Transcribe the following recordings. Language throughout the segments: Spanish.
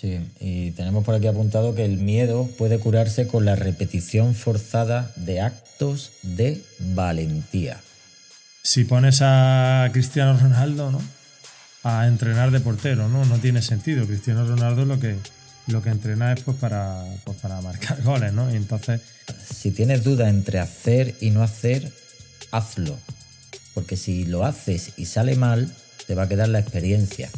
Sí, y tenemos por aquí apuntado que el miedo puede curarse con la repetición forzada de actos de valentía. Si pones a Cristiano Ronaldo, ¿no? A entrenar de portero, ¿no? No tiene sentido. Cristiano Ronaldo lo que, lo que entrena es pues para, pues, marcar goles, ¿no? entonces... Si tienes duda entre hacer y no hacer, hazlo. Porque si lo haces y sale mal, te va a quedar la experiencia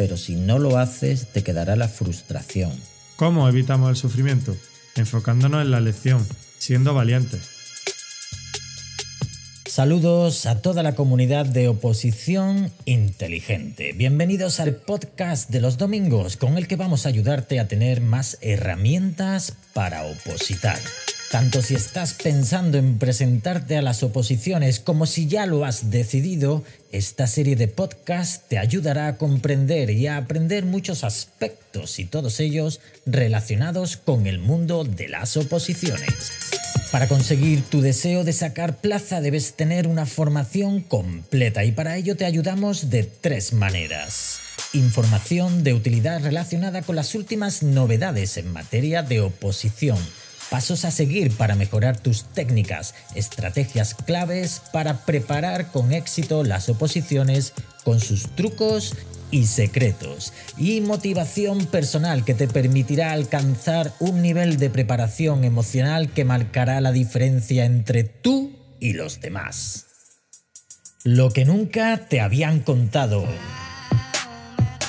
pero si no lo haces te quedará la frustración. ¿Cómo evitamos el sufrimiento? Enfocándonos en la lección, siendo valientes. Saludos a toda la comunidad de oposición inteligente. Bienvenidos al podcast de los domingos con el que vamos a ayudarte a tener más herramientas para opositar. Tanto si estás pensando en presentarte a las oposiciones como si ya lo has decidido, esta serie de podcast te ayudará a comprender y a aprender muchos aspectos y todos ellos relacionados con el mundo de las oposiciones. Para conseguir tu deseo de sacar plaza debes tener una formación completa y para ello te ayudamos de tres maneras. Información de utilidad relacionada con las últimas novedades en materia de oposición Pasos a seguir para mejorar tus técnicas, estrategias claves para preparar con éxito las oposiciones con sus trucos y secretos y motivación personal que te permitirá alcanzar un nivel de preparación emocional que marcará la diferencia entre tú y los demás. Lo que nunca te habían contado.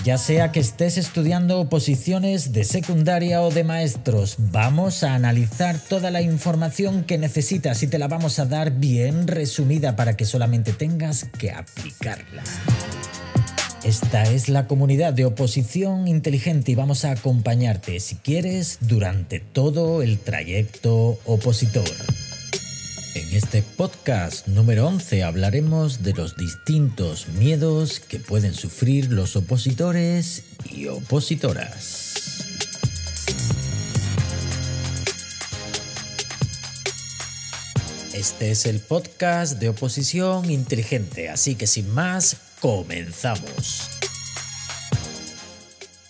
Ya sea que estés estudiando oposiciones de secundaria o de maestros, vamos a analizar toda la información que necesitas y te la vamos a dar bien resumida para que solamente tengas que aplicarla. Esta es la comunidad de oposición inteligente y vamos a acompañarte, si quieres, durante todo el trayecto opositor. En este podcast número 11 hablaremos de los distintos miedos que pueden sufrir los opositores y opositoras. Este es el podcast de oposición inteligente, así que sin más, comenzamos.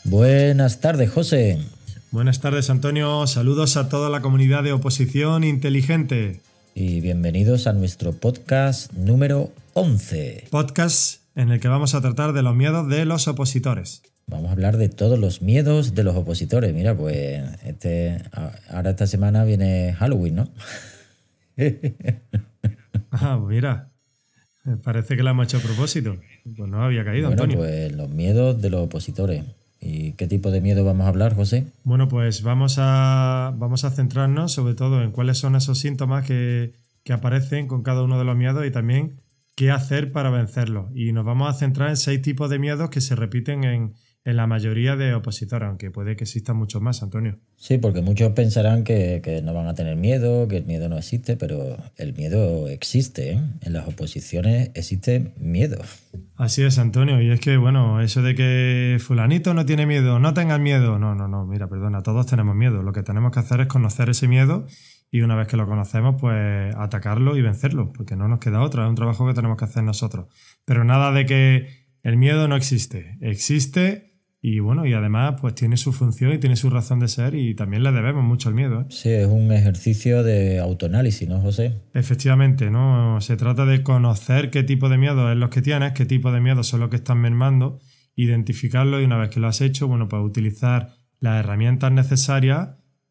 Buenas tardes, José. Buenas tardes, Antonio. Saludos a toda la comunidad de oposición inteligente y bienvenidos a nuestro podcast número 11. Podcast en el que vamos a tratar de los miedos de los opositores. Vamos a hablar de todos los miedos de los opositores. Mira, pues este, ahora esta semana viene Halloween, ¿no? ah, pues mira. Parece que la hemos hecho a propósito. Pues no había caído, bueno, Pues los miedos de los opositores. ¿Y qué tipo de miedo vamos a hablar, José? Bueno, pues vamos a, vamos a centrarnos sobre todo en cuáles son esos síntomas que, que aparecen con cada uno de los miedos y también qué hacer para vencerlos. Y nos vamos a centrar en seis tipos de miedos que se repiten en, en la mayoría de opositores, aunque puede que existan muchos más, Antonio. Sí, porque muchos pensarán que, que, no van a tener miedo, que el miedo no existe, pero el miedo existe. ¿eh? En las oposiciones existe miedo. Así es, Antonio. Y es que, bueno, eso de que fulanito no tiene miedo, no tengan miedo. No, no, no, mira, perdona, todos tenemos miedo. Lo que tenemos que hacer es conocer ese miedo y una vez que lo conocemos, pues atacarlo y vencerlo, porque no nos queda otra, es un trabajo que tenemos que hacer nosotros. Pero nada de que el miedo no existe, existe y bueno, y además pues tiene su función y tiene su razón de ser y también le debemos mucho el miedo. ¿eh? Sí, es un ejercicio de autoanálisis, ¿no, José? Efectivamente, ¿no? Se trata de conocer qué tipo de miedos es los que tienes, qué tipo de miedos son los que están mermando, identificarlo y una vez que lo has hecho, bueno, pues utilizar las herramientas necesarias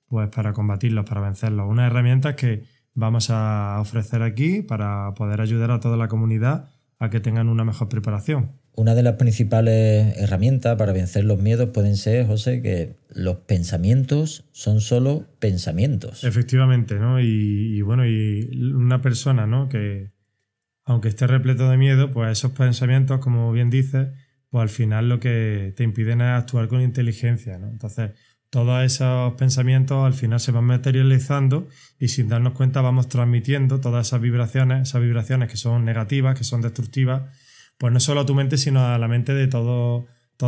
pues para combatirlos, para vencerlos. Unas herramientas que vamos a ofrecer aquí para poder ayudar a toda la comunidad a que tengan una mejor preparación. Una de las principales herramientas para vencer los miedos pueden ser, José, que los pensamientos son solo pensamientos. Efectivamente, ¿no? Y, bueno, y una persona, ¿no? Que aunque esté repleto de miedo, pues esos pensamientos, como bien dices, pues al final lo que te impiden es actuar con inteligencia, ¿no? Entonces, todos esos pensamientos al final se van materializando y sin darnos cuenta vamos transmitiendo todas esas vibraciones, esas vibraciones que son negativas, que son destructivas, pues no solo a tu mente, sino a la mente de todas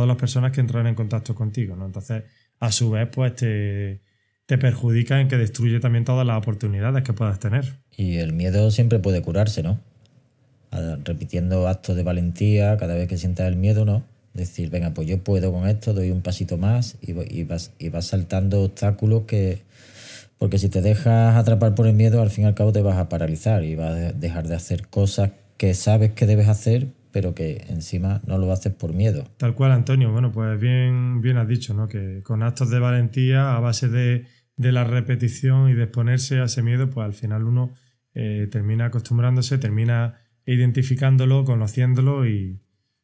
las personas que entran en contacto contigo, ¿no? Entonces, a su vez, pues te, te perjudica en que destruye también todas las oportunidades que puedas tener. Y el miedo siempre puede curarse, ¿no? Repitiendo actos de valentía cada vez que sientas el miedo, ¿no? Decir, venga, pues yo puedo con esto, doy un pasito más y, vas, y vas saltando obstáculos que... Porque si te dejas atrapar por el miedo, al fin y al cabo te vas a paralizar y vas a dejar de hacer cosas que sabes que debes hacer, pero que encima no lo haces por miedo. Tal cual, Antonio. Bueno, pues bien, bien has dicho, ¿no? Que con actos de valentía, a base de, de la repetición y de exponerse a ese miedo, pues al final uno eh, termina acostumbrándose, termina identificándolo, conociéndolo y,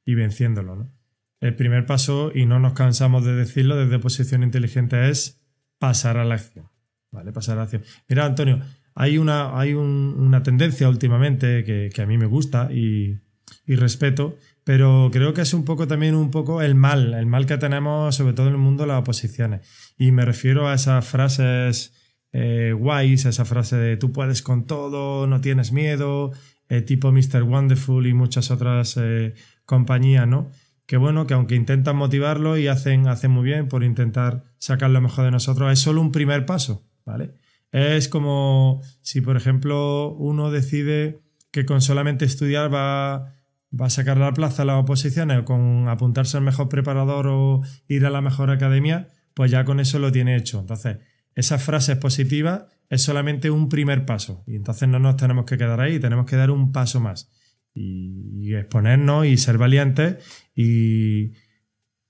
venciéndolo, ¿no? El primer paso, y no nos cansamos de decirlo desde posición inteligente, es pasar a la acción. ¿Vale? Pasar a la acción. Mira, Antonio, hay una, hay una tendencia últimamente que, a mí me gusta y, y respeto, pero creo que es un poco también un poco el mal, el mal que tenemos sobre todo en el mundo de las oposiciones. Y me refiero a esas frases eh, guays, a esa frase de tú puedes con todo, no tienes miedo, eh, tipo Mr. Wonderful y muchas otras eh, compañías, ¿no? Que bueno, que aunque intentan motivarlo y hacen, hacen muy bien por intentar sacar lo mejor de nosotros, es solo un primer paso, ¿vale? Es como si, por ejemplo, uno decide que con solamente estudiar va va a sacar la plaza a las oposiciones con apuntarse al mejor preparador o ir a la mejor academia, pues ya con eso lo tiene hecho. Entonces, esas frases positiva es solamente un primer paso y entonces no nos tenemos que quedar ahí, tenemos que dar un paso más y, exponernos y ser valientes y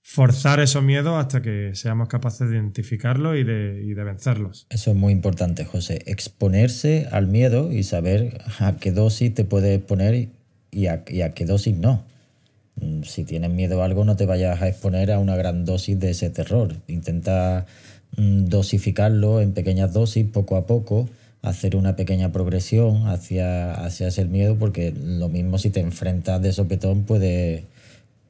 forzar esos miedos hasta que seamos capaces de identificarlos y de, vencerlos. Eso es muy importante, José. Exponerse al miedo y saber a qué dosis te puedes exponer y a, qué dosis no. Mm, si tienes miedo a algo, no te vayas a exponer a una gran dosis de ese terror. Intenta mm, dosificarlo en pequeñas dosis, poco a poco, hacer una pequeña progresión hacia, hacia ese miedo, porque lo mismo si te enfrentas de sopetón puede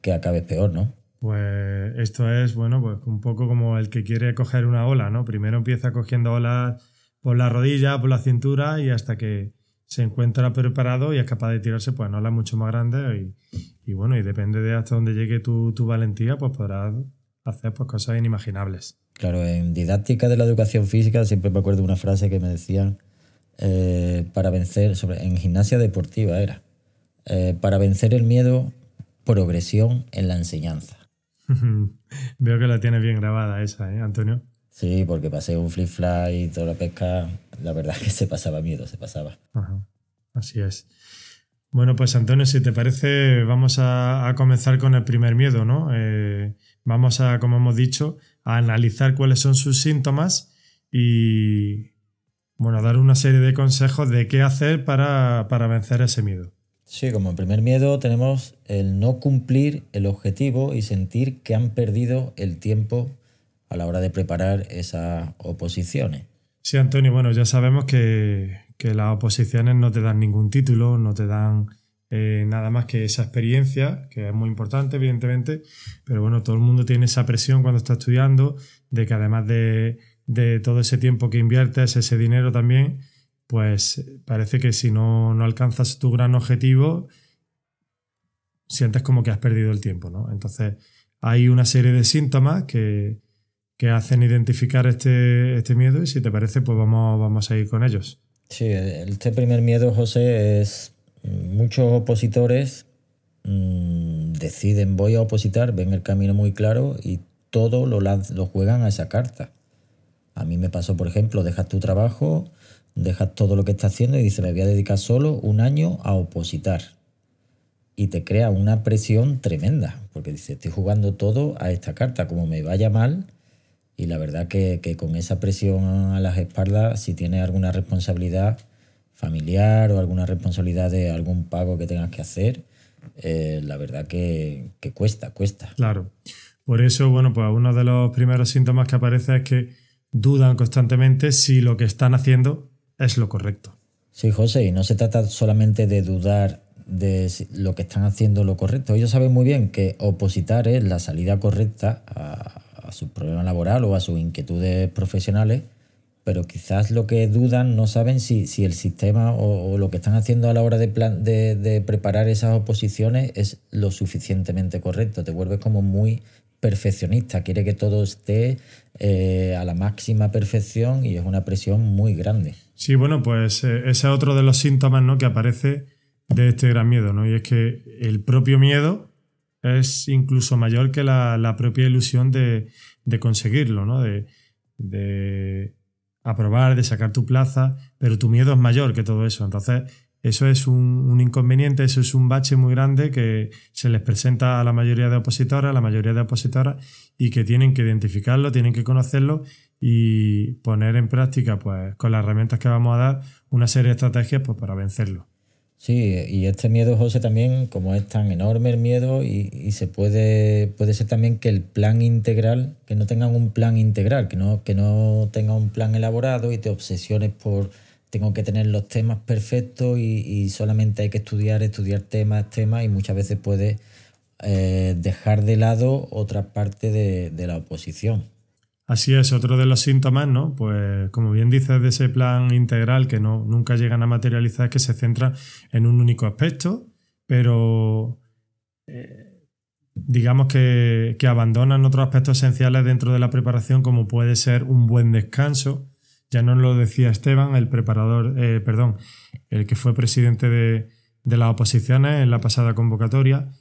que acabe peor, ¿no? Pues esto es, bueno, pues un poco como el que quiere coger una ola, ¿no? Primero empieza cogiendo olas por la rodilla, por la cintura y hasta que se encuentra preparado y es capaz de tirarse pues no olas mucho más grande y, y bueno, y depende de hasta dónde llegue tu, valentía, pues podrás hacer pues, cosas inimaginables. Claro, en didáctica de la educación física siempre me acuerdo de una frase que me decían eh, para vencer, sobre, en gimnasia deportiva era, eh, para vencer el miedo, progresión en la enseñanza. Veo que la tienes bien grabada esa, ¿eh, Antonio? Sí, porque pasé un flip fly y toda la pesca, la verdad es que se pasaba miedo, se pasaba. Ajá. Así es. Bueno, pues Antonio, si te parece, vamos a, comenzar con el primer miedo, ¿no? Eh, vamos a, como hemos dicho, a analizar cuáles son sus síntomas y, bueno, a dar una serie de consejos de qué hacer para, para vencer ese miedo. Sí, como el primer miedo tenemos el no cumplir el objetivo y sentir que han perdido el tiempo a la hora de preparar esas oposiciones. Sí, Antonio, bueno, ya sabemos que, las oposiciones no te dan ningún título, no te dan eh, nada más que esa experiencia, que es muy importante, evidentemente, pero bueno, todo el mundo tiene esa presión cuando está estudiando, de que además de, todo ese tiempo que inviertes, ese dinero también, pues parece que si no, no alcanzas tu gran objetivo, sientes como que has perdido el tiempo, ¿no? Entonces, hay una serie de síntomas que, que hacen identificar este, este, miedo y si te parece, pues vamos, vamos a ir con ellos. Sí, este primer miedo, José, es mm, muchos opositores mm, deciden voy a opositar, ven el camino muy claro y todo lo, lo juegan a esa carta. A mí me pasó, por ejemplo, dejas tu trabajo, dejas todo lo que estás haciendo y dices, me voy a dedicar solo un año a opositar. Y te crea una presión tremenda, porque dices, estoy jugando todo a esta carta, como me vaya mal, y la verdad que, con esa presión a las espaldas, si tienes alguna responsabilidad familiar o alguna responsabilidad de algún pago que tengas que hacer, eh, la verdad que, que, cuesta, cuesta. Claro. Por eso, bueno, pues uno de los primeros síntomas que aparece es que dudan constantemente si lo que están haciendo es lo correcto. Sí, José, y no se trata solamente de dudar de lo que están haciendo lo correcto. Ellos saben muy bien que opositar es la salida correcta a, a su problemas laboral o a sus inquietudes profesionales, pero quizás lo que dudan no saben si, el sistema o, lo que están haciendo a la hora de, de, preparar esas oposiciones es lo suficientemente correcto. Te vuelves como muy perfeccionista, quiere que todo esté eh, a la máxima perfección y es una presión muy grande. Sí, bueno, pues eh, ese es otro de los síntomas ¿no? que aparece de este gran miedo, ¿no? Y es que el propio miedo es incluso mayor que la, propia ilusión de, conseguirlo, ¿no? de, de, aprobar, de sacar tu plaza, pero tu miedo es mayor que todo eso. Entonces, eso es un, inconveniente, eso es un bache muy grande que se les presenta a la mayoría de opositoras, a la mayoría de opositoras, y que tienen que identificarlo, tienen que conocerlo y poner en práctica, pues, con las herramientas que vamos a dar, una serie de estrategias pues, para vencerlo. Sí, y este miedo, José, también, como es tan enorme el miedo, y, se puede, puede ser también que el plan integral, que no tengan un plan integral, que no, que no tengan un plan elaborado y te obsesiones por tengo que tener los temas perfectos y, solamente hay que estudiar, estudiar temas, temas, y muchas veces puedes eh, dejar de lado otra parte de la oposición. Así es, otro de los síntomas, ¿no? Pues como bien dices de ese plan integral que no, nunca llegan a materializar, que se centra en un único aspecto, pero eh, digamos que, abandonan otros aspectos esenciales dentro de la preparación, como puede ser un buen descanso. Ya nos lo decía Esteban, el preparador, eh, perdón, el que fue presidente de las oposiciones en la pasada convocatoria,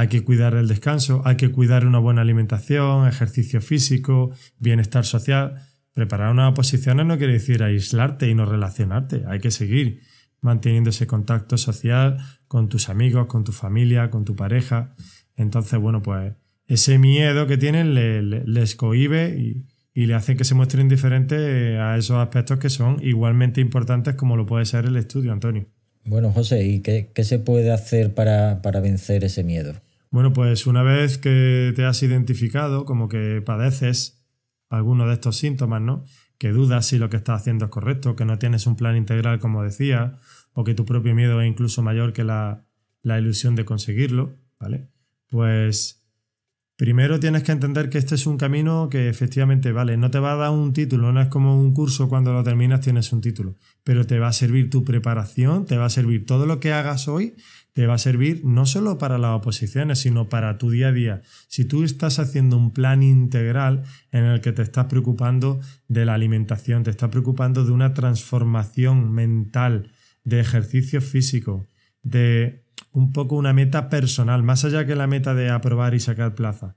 hay que cuidar el descanso, hay que cuidar una buena alimentación, ejercicio físico, bienestar social. Preparar unas posiciones no quiere decir aislarte y no relacionarte, hay que seguir manteniendo ese contacto social con tus amigos, con tu familia, con tu pareja. Entonces, bueno, pues ese miedo que tienen les cohibe y, le hacen que se muestren indiferentes eh, a esos aspectos que son igualmente importantes como lo puede ser el estudio, Antonio. Bueno, José, ¿y qué, se puede hacer para vencer ese miedo? Bueno, pues una vez que te has identificado como que padeces alguno de estos síntomas, ¿no? Que dudas si lo que estás haciendo es correcto, que no tienes un plan integral como decía, o que tu propio miedo es incluso mayor que la, la ilusión de conseguirlo, ¿vale? Pues Primero tienes que entender que este es un camino que efectivamente, vale, no te va a dar un título, no es como un curso cuando lo terminas tienes un título, pero te va a servir tu preparación, te va a servir todo lo que hagas hoy, te va a servir no solo para las oposiciones, sino para tu día a día. Si tú estás haciendo un plan integral en el que te estás preocupando de la alimentación, te estás preocupando de una transformación mental, de ejercicio físico, de un poco una meta personal, más allá que la meta de aprobar y sacar plaza.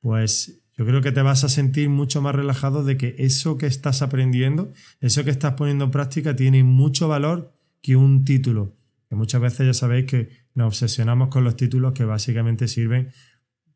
Pues yo creo que te vas a sentir mucho más relajado de que eso que estás aprendiendo, eso que estás poniendo en práctica, tiene mucho valor que un título. Que muchas veces ya sabéis que nos obsesionamos con los títulos que básicamente sirven,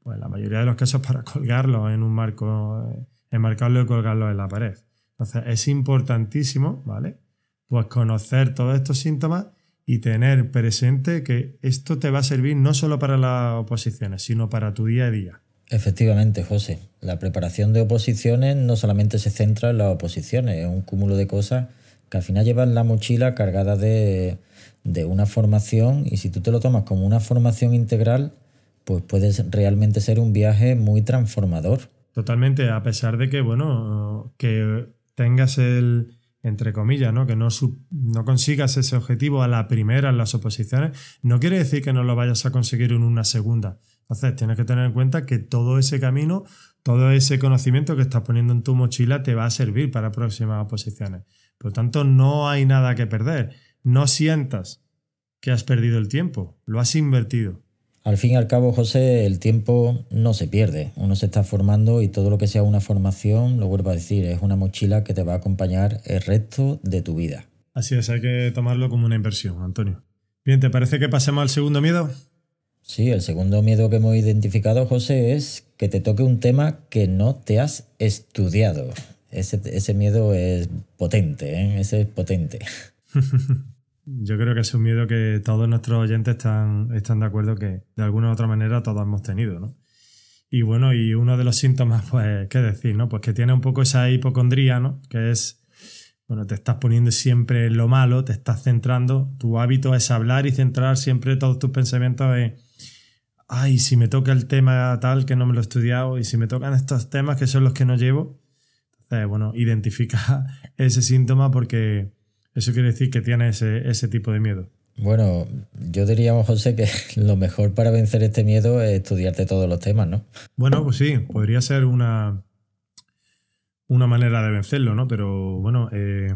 pues en la mayoría de los casos, para colgarlos en un marco, ...enmarcarlos y colgarlo en la pared. Entonces es importantísimo, ¿vale? Pues conocer todos estos síntomas y tener presente que esto te va a servir no solo para las oposiciones, sino para tu día a día. Efectivamente, José. La preparación de oposiciones no solamente se centra en las oposiciones, es un cúmulo de cosas que al final llevan la mochila cargada de, de una formación y si tú te lo tomas como una formación integral, pues puede realmente ser un viaje muy transformador. Totalmente, a pesar de que, bueno, que tengas el, entre comillas, ¿no? que no, no consigas ese objetivo a la primera en las oposiciones, no quiere decir que no lo vayas a conseguir en una segunda. Entonces, tienes que tener en cuenta que todo ese camino, todo ese conocimiento que estás poniendo en tu mochila te va a servir para próximas oposiciones. Por lo tanto, no hay nada que perder. No sientas que has perdido el tiempo, lo has invertido. Al fin y al cabo, José, el tiempo no se pierde. Uno se está formando y todo lo que sea una formación, lo vuelvo a decir, es una mochila que te va a acompañar el resto de tu vida. Así es, hay que tomarlo como una inversión, Antonio. Bien, ¿te parece que pasemos al segundo miedo? Sí, el segundo miedo que hemos identificado, José, es que te toque un tema que no te has estudiado. Ese, miedo es potente, ¿eh? ese es potente. Yo creo que es un miedo que todos nuestros oyentes están, están de acuerdo que de alguna u otra manera todos hemos tenido, ¿no? Y bueno, y uno de los síntomas, pues, ¿qué decir, no? Pues que tiene un poco esa hipocondría, ¿no? Que es, bueno, te estás poniendo siempre lo malo, te estás centrando, tu hábito es hablar y centrar siempre todos tus pensamientos en, ay, si me toca el tema tal que no me lo he estudiado, y si me tocan estos temas que son los que no llevo. Entonces, bueno, identifica ese síntoma porque eso quiere decir que tiene ese, tipo de miedo. Bueno, yo diríamos, José, que lo mejor para vencer este miedo es estudiarte todos los temas, ¿no? Bueno, pues sí, podría ser una, una manera de vencerlo, ¿no? Pero bueno, eh,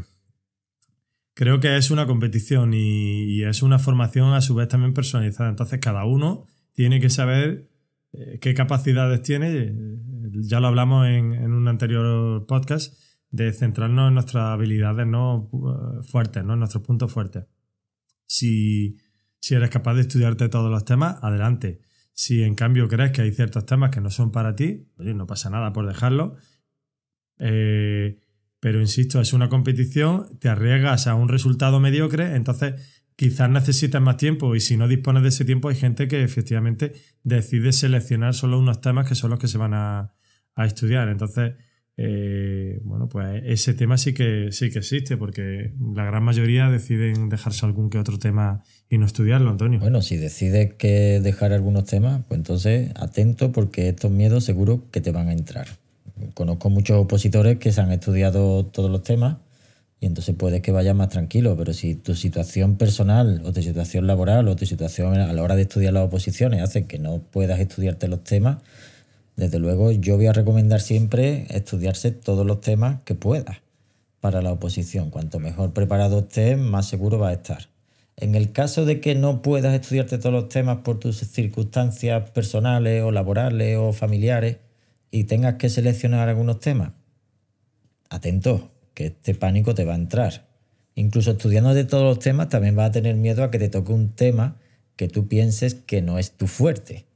creo que es una competición y, es una formación a su vez también personalizada. Entonces, cada uno tiene que saber eh, qué capacidades tiene. Ya lo hablamos en, en un anterior podcast de centrarnos en nuestras habilidades ¿no? Eh, fuertes, ¿no? en nuestros puntos fuertes. Si, eres capaz de estudiarte todos los temas, adelante. Si en cambio crees que hay ciertos temas que no son para ti, no pasa nada por dejarlo. Eh, pero insisto, es una competición, te arriesgas a un resultado mediocre, entonces quizás necesitas más tiempo y si no dispones de ese tiempo hay gente que efectivamente decide seleccionar solo unos temas que son los que se van a, a estudiar. Entonces, eh, bueno, pues ese tema sí que, sí que existe, porque la gran mayoría deciden dejarse algún que otro tema y no estudiarlo, Antonio. Bueno, si decides que dejar algunos temas, pues entonces atento porque estos miedos seguro que te van a entrar. Conozco muchos opositores que se han estudiado todos los temas y entonces puedes que vayas más tranquilo, pero si tu situación personal o tu situación laboral o tu situación a la hora de estudiar las oposiciones hace que no puedas estudiarte los temas, desde luego, yo voy a recomendar siempre estudiarse todos los temas que pueda para la oposición. Cuanto mejor preparado estés, más seguro va a estar. En el caso de que no puedas estudiarte todos los temas por tus circunstancias personales o laborales o familiares y tengas que seleccionar algunos temas, atento, que este pánico te va a entrar. Incluso estudiando de todos los temas también vas a tener miedo a que te toque un tema que tú pienses que no es tu fuerte.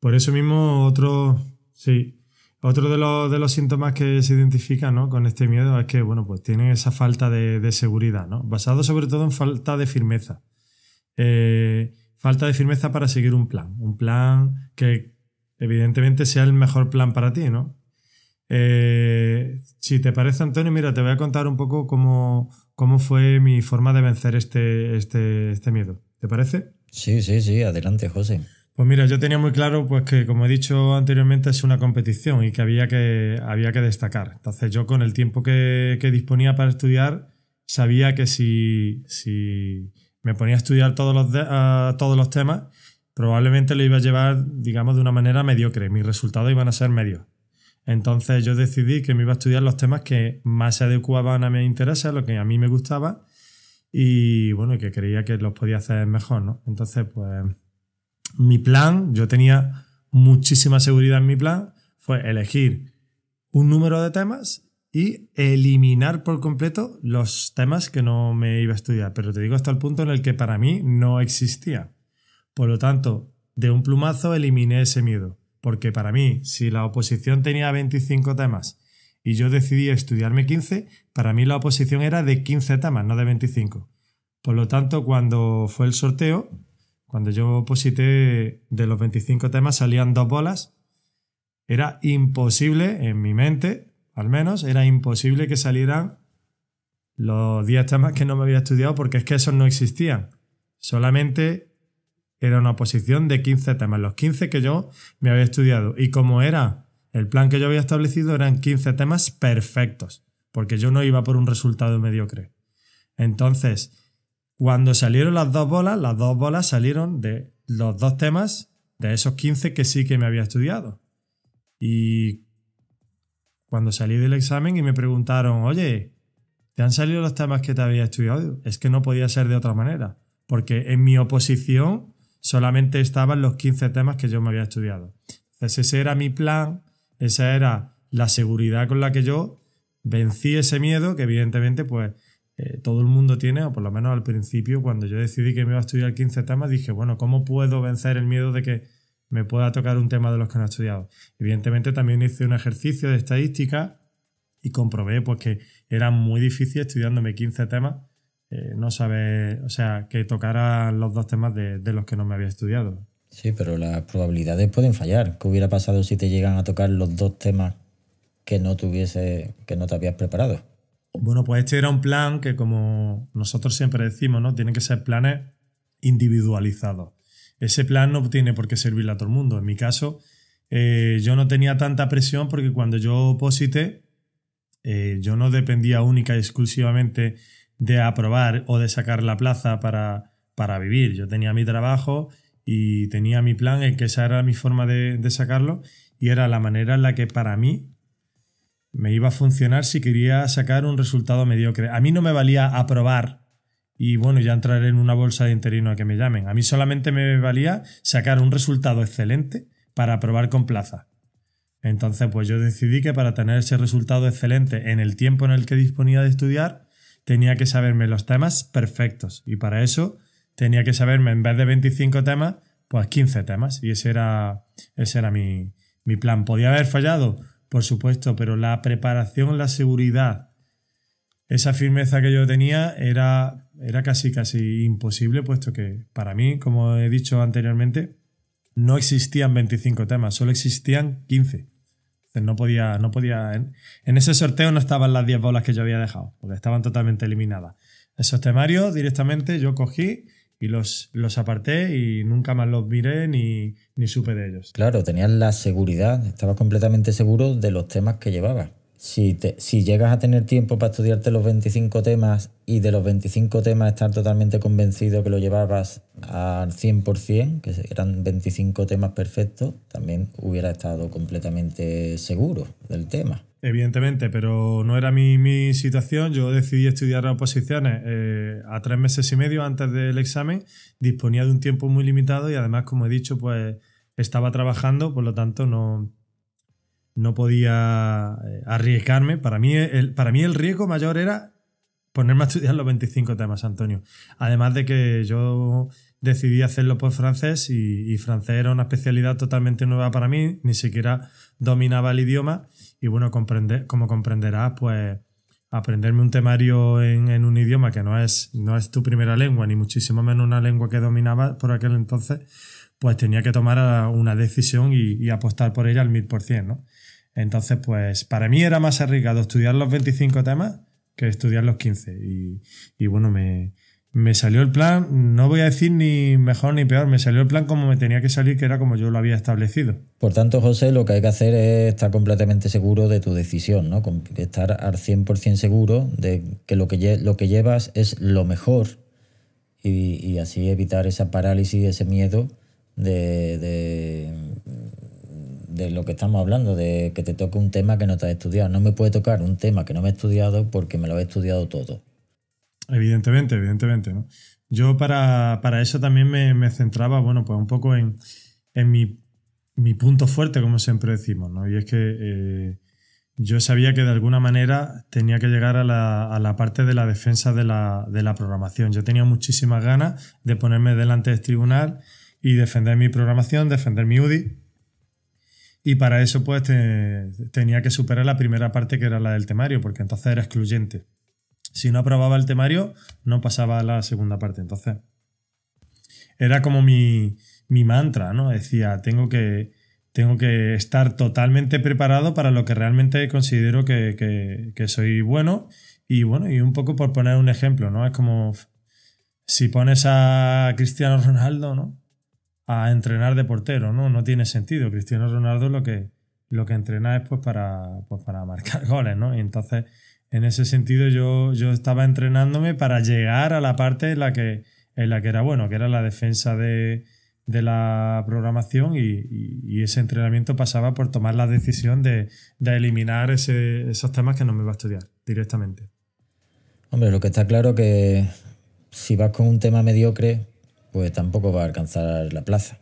Por eso mismo otro... Sí. Otro de los, de los síntomas que se identifica con este miedo es que, bueno, pues tienen esa falta de, seguridad, ¿no? Basado sobre todo en falta de firmeza. Eh, falta de firmeza para seguir un plan. Un plan que evidentemente sea el mejor plan para ti, ¿no? Eh, si te parece, Antonio, mira, te voy a contar un poco cómo, fue mi forma de vencer este, este, este miedo. ¿Te parece? Sí, sí, sí, adelante, José. Pues mira, yo tenía muy claro pues que, como he dicho anteriormente, es una competición y que había que, había que destacar. Entonces yo con el tiempo que, disponía para estudiar, sabía que si, si me ponía a estudiar todos los, ah, todos los temas, probablemente lo iba a llevar, digamos, de una manera mediocre. Mis resultados iban a ser medios. Entonces yo decidí que me iba a estudiar los temas que más se adecuaban a mi interés, a lo que a mí me gustaba y bueno, que creía que los podía hacer mejor, ¿no? Entonces, pues mi plan, yo tenía muchísima seguridad en mi plan, fue elegir un número de temas y eliminar por completo los temas que no me iba a estudiar. Pero te digo hasta el punto en el que para mí no existía. Por lo tanto, de un plumazo eliminé ese miedo. Porque para mí, si la oposición tenía 25 temas y yo decidí estudiarme 15, para mí la oposición era de 15 temas, no de 25. Por lo tanto, cuando fue el sorteo, cuando yo oposité de los 25 temas salían dos bolas. Era imposible, en mi mente al menos, era imposible que salieran los 10 temas que no me había estudiado porque es que esos no existían. Solamente era una oposición de 15 temas, los 15 que yo me había estudiado. Y como era el plan que yo había establecido, eran 15 temas perfectos, porque yo no iba por un resultado mediocre. Entonces, cuando salieron las dos bolas, las dos bolas salieron de los dos temas de esos 15 que sí que me había estudiado. Y cuando salí del examen y me preguntaron, oye, ¿te han salido los temas que te había estudiado? Es que no podía ser de otra manera, porque en mi oposición solamente estaban los 15 temas que yo me había estudiado. Entonces ese era mi plan, esa era la seguridad con la que yo vencí ese miedo, que evidentemente pues eh, todo el mundo tiene, o por lo menos al principio, cuando yo decidí que me iba a estudiar 15 temas, dije, bueno, ¿cómo puedo vencer el miedo de que me pueda tocar un tema de los que no he estudiado? Evidentemente también hice un ejercicio de estadística y comprobé pues, que era muy difícil estudiándome 15 temas, eh, no saber, o sea, que tocaran los dos temas de, de los que no me había estudiado. Sí, pero las probabilidades pueden fallar. ¿Qué hubiera pasado si te llegan a tocar los dos temas que no tuviese, que no te habías preparado? Bueno, pues este era un plan que, como nosotros siempre decimos, ¿no? Tienen que ser planes individualizados. Ese plan no tiene por qué servirle a todo el mundo. En mi caso, eh, yo no tenía tanta presión porque cuando yo posité, eh, yo no dependía única y exclusivamente de aprobar o de sacar la plaza para, vivir. Yo tenía mi trabajo y tenía mi plan en que esa era mi forma de, de sacarlo y era la manera en la que para mí me iba a funcionar si quería sacar un resultado mediocre. A mí no me valía aprobar y bueno, ya entrar en una bolsa de interino a que me llamen. A mí solamente me valía sacar un resultado excelente para aprobar con plaza. Entonces, pues yo decidí que para tener ese resultado excelente en el tiempo en el que disponía de estudiar, tenía que saberme los temas perfectos. Y para eso tenía que saberme, en vez de 25 temas, pues 15 temas. Y ese era, ese era mi, mi plan. Podía haber fallado por supuesto, pero la preparación, la seguridad, esa firmeza que yo tenía era, era casi, casi imposible, puesto que para mí, como he dicho anteriormente, no existían 25 temas, solo existían 15. Entonces no podía, no podía. En, en ese sorteo no estaban las 10 bolas que yo había dejado, porque estaban totalmente eliminadas. Esos temarios directamente yo cogí y los, los aparté y nunca más los miré ni, supe de ellos. Claro, tenías la seguridad, estabas completamente seguro de los temas que llevabas. Si, te, si llegas a tener tiempo para estudiarte los 25 temas y de los 25 temas estar totalmente convencido que lo llevabas al 100%, que eran 25 temas perfectos, también hubiera estado completamente seguro del tema. Evidentemente, pero no era mi, situación. Yo decidí estudiar las oposiciones eh, a tres meses y medio antes del examen. Disponía de un tiempo muy limitado y además, como he dicho, pues estaba trabajando, por lo tanto no, no podía eh, arriesgarme. Para mí, el, para mí el riesgo mayor era ponerme a estudiar los 25 temas, Antonio. Además de que yo decidí hacerlo por francés y francés era una especialidad totalmente nueva para mí, ni siquiera dominaba el idioma y bueno, como comprenderás, pues aprenderme un temario en, un idioma que no es, no es tu primera lengua, ni muchísimo menos una lengua que dominaba por aquel entonces, pues tenía que tomar ah, una decisión y, apostar por ella al mil por cien, ¿no? Entonces, pues para mí era más arriesgado estudiar los 25 temas que estudiar los 15. Y, y bueno, me, me salió el plan, no voy a decir ni mejor ni peor, me salió el plan como me tenía que salir, que era como yo lo había establecido. Por tanto, José, lo que hay que hacer es estar completamente seguro de tu decisión, ¿no? Estar al 100% seguro de que lo que, lo que llevas es lo mejor y, así evitar esa parálisis, ese miedo de, de, de lo que estamos hablando, de que te toque un tema que no te has estudiado. No me puede tocar un tema que no me he estudiado porque me lo he estudiado todo. Evidentemente, evidentemente, Yo para, eso también me, centraba, bueno, pues un poco en, mi, punto fuerte, como siempre decimos, ¿no? Y es que eh, yo sabía que de alguna manera tenía que llegar a la, a la parte de la defensa de la, de la, programación. Yo tenía muchísimas ganas de ponerme delante del tribunal y defender mi programación, defender mi UDI. Y para eso pues tenía que superar la primera parte que era la del temario, porque entonces era excluyente si no aprobaba el temario, no pasaba a la segunda parte. Entonces, era como mi, mantra, ¿no? Decía, tengo que, tengo que estar totalmente preparado para lo que realmente considero que, soy bueno. Y bueno, y un poco por poner un ejemplo, ¿no? Es como si pones a Cristiano Ronaldo, ¿no? A entrenar de portero, ¿no? No tiene sentido. Cristiano Ronaldo lo que, lo que entrena es pues, para, pues, para marcar goles, ¿no? Y entonces en ese sentido, yo, yo estaba entrenándome para llegar a la parte en la que, en la que era bueno, que era la defensa de, la programación y, ese entrenamiento pasaba por tomar la decisión de, eliminar ese, esos temas que no me va a estudiar directamente. Hombre, lo que está claro que si vas con un tema mediocre, pues tampoco va a alcanzar la plaza.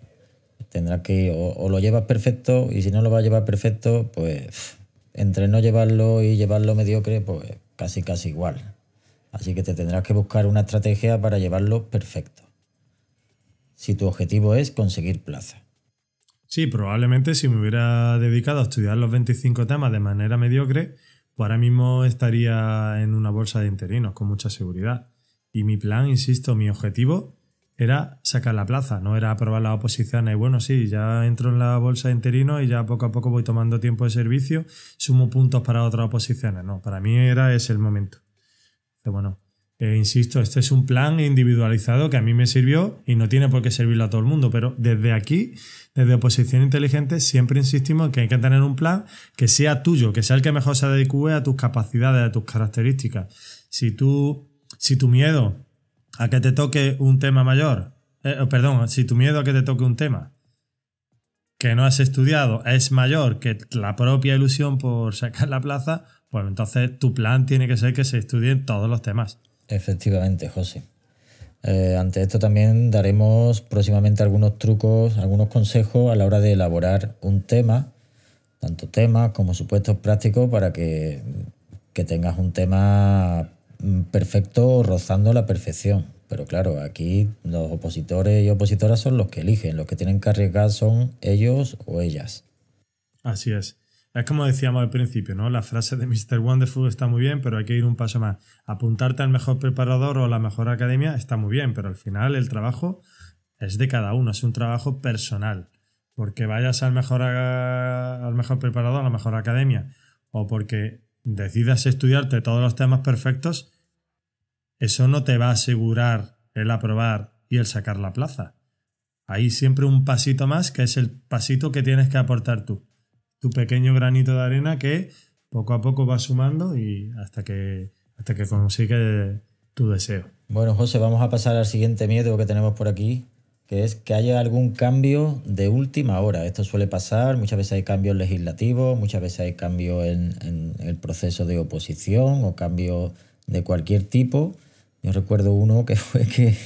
Tendrás que o, o lo llevas perfecto y si no lo vas a llevar perfecto, pues entre no llevarlo y llevarlo mediocre, pues casi casi igual. Así que te tendrás que buscar una estrategia para llevarlo perfecto. Si tu objetivo es conseguir plaza. Sí, probablemente si me hubiera dedicado a estudiar los 25 temas de manera mediocre, pues ahora mismo estaría en una bolsa de interinos con mucha seguridad. Y mi plan, insisto, mi objetivo era sacar la plaza, no era aprobar las oposiciones. Bueno, sí, ya entro en la bolsa de interino y ya poco a poco voy tomando tiempo de servicio, sumo puntos para otras oposiciones. No, para mí era ese el momento. Pero bueno, eh, insisto, este es un plan individualizado que a mí me sirvió y no tiene por qué servirlo a todo el mundo, pero desde aquí, desde oposición inteligente, siempre insistimos en que hay que tener un plan que sea tuyo, que sea el que mejor se adecue a tus capacidades, a tus características. Si tú, si tu miedo a que te toque un tema mayor. Eh, oh, perdón, si tu miedo a que te toque un tema que no has estudiado es mayor que la propia ilusión por sacar la plaza, pues entonces tu plan tiene que ser que se estudien todos los temas. Efectivamente, José. Eh, ante esto también daremos próximamente algunos trucos, algunos consejos a la hora de elaborar un tema, tanto temas como supuestos prácticos, para que, que tengas un tema Mm, perfecto rozando la perfección. Pero claro, aquí los opositores y opositoras son los que eligen, los que tienen que arriesgar son ellos o ellas. Así es. Es como decíamos al principio, ¿no? La frase de Mr. Wonderful está muy bien, pero hay que ir un paso más. Apuntarte al mejor preparador o la mejor academia está muy bien, pero al final el trabajo es de cada uno, es un trabajo personal. Porque vayas al mejor, al mejor preparador, a la mejor academia, o porque decidas estudiarte todos los temas perfectos, eso no te va a asegurar el aprobar y el sacar la plaza. Hay siempre un pasito más que es el pasito que tienes que aportar tú. Tu pequeño granito de arena que poco a poco va sumando y hasta que, hasta que consigues tu deseo. Bueno, José, vamos a pasar al siguiente miedo que tenemos por aquí, que es que haya algún cambio de última hora. Esto suele pasar, muchas veces hay cambios legislativos, muchas veces hay cambios en, el proceso de oposición o cambios de cualquier tipo. Yo recuerdo uno que fue que,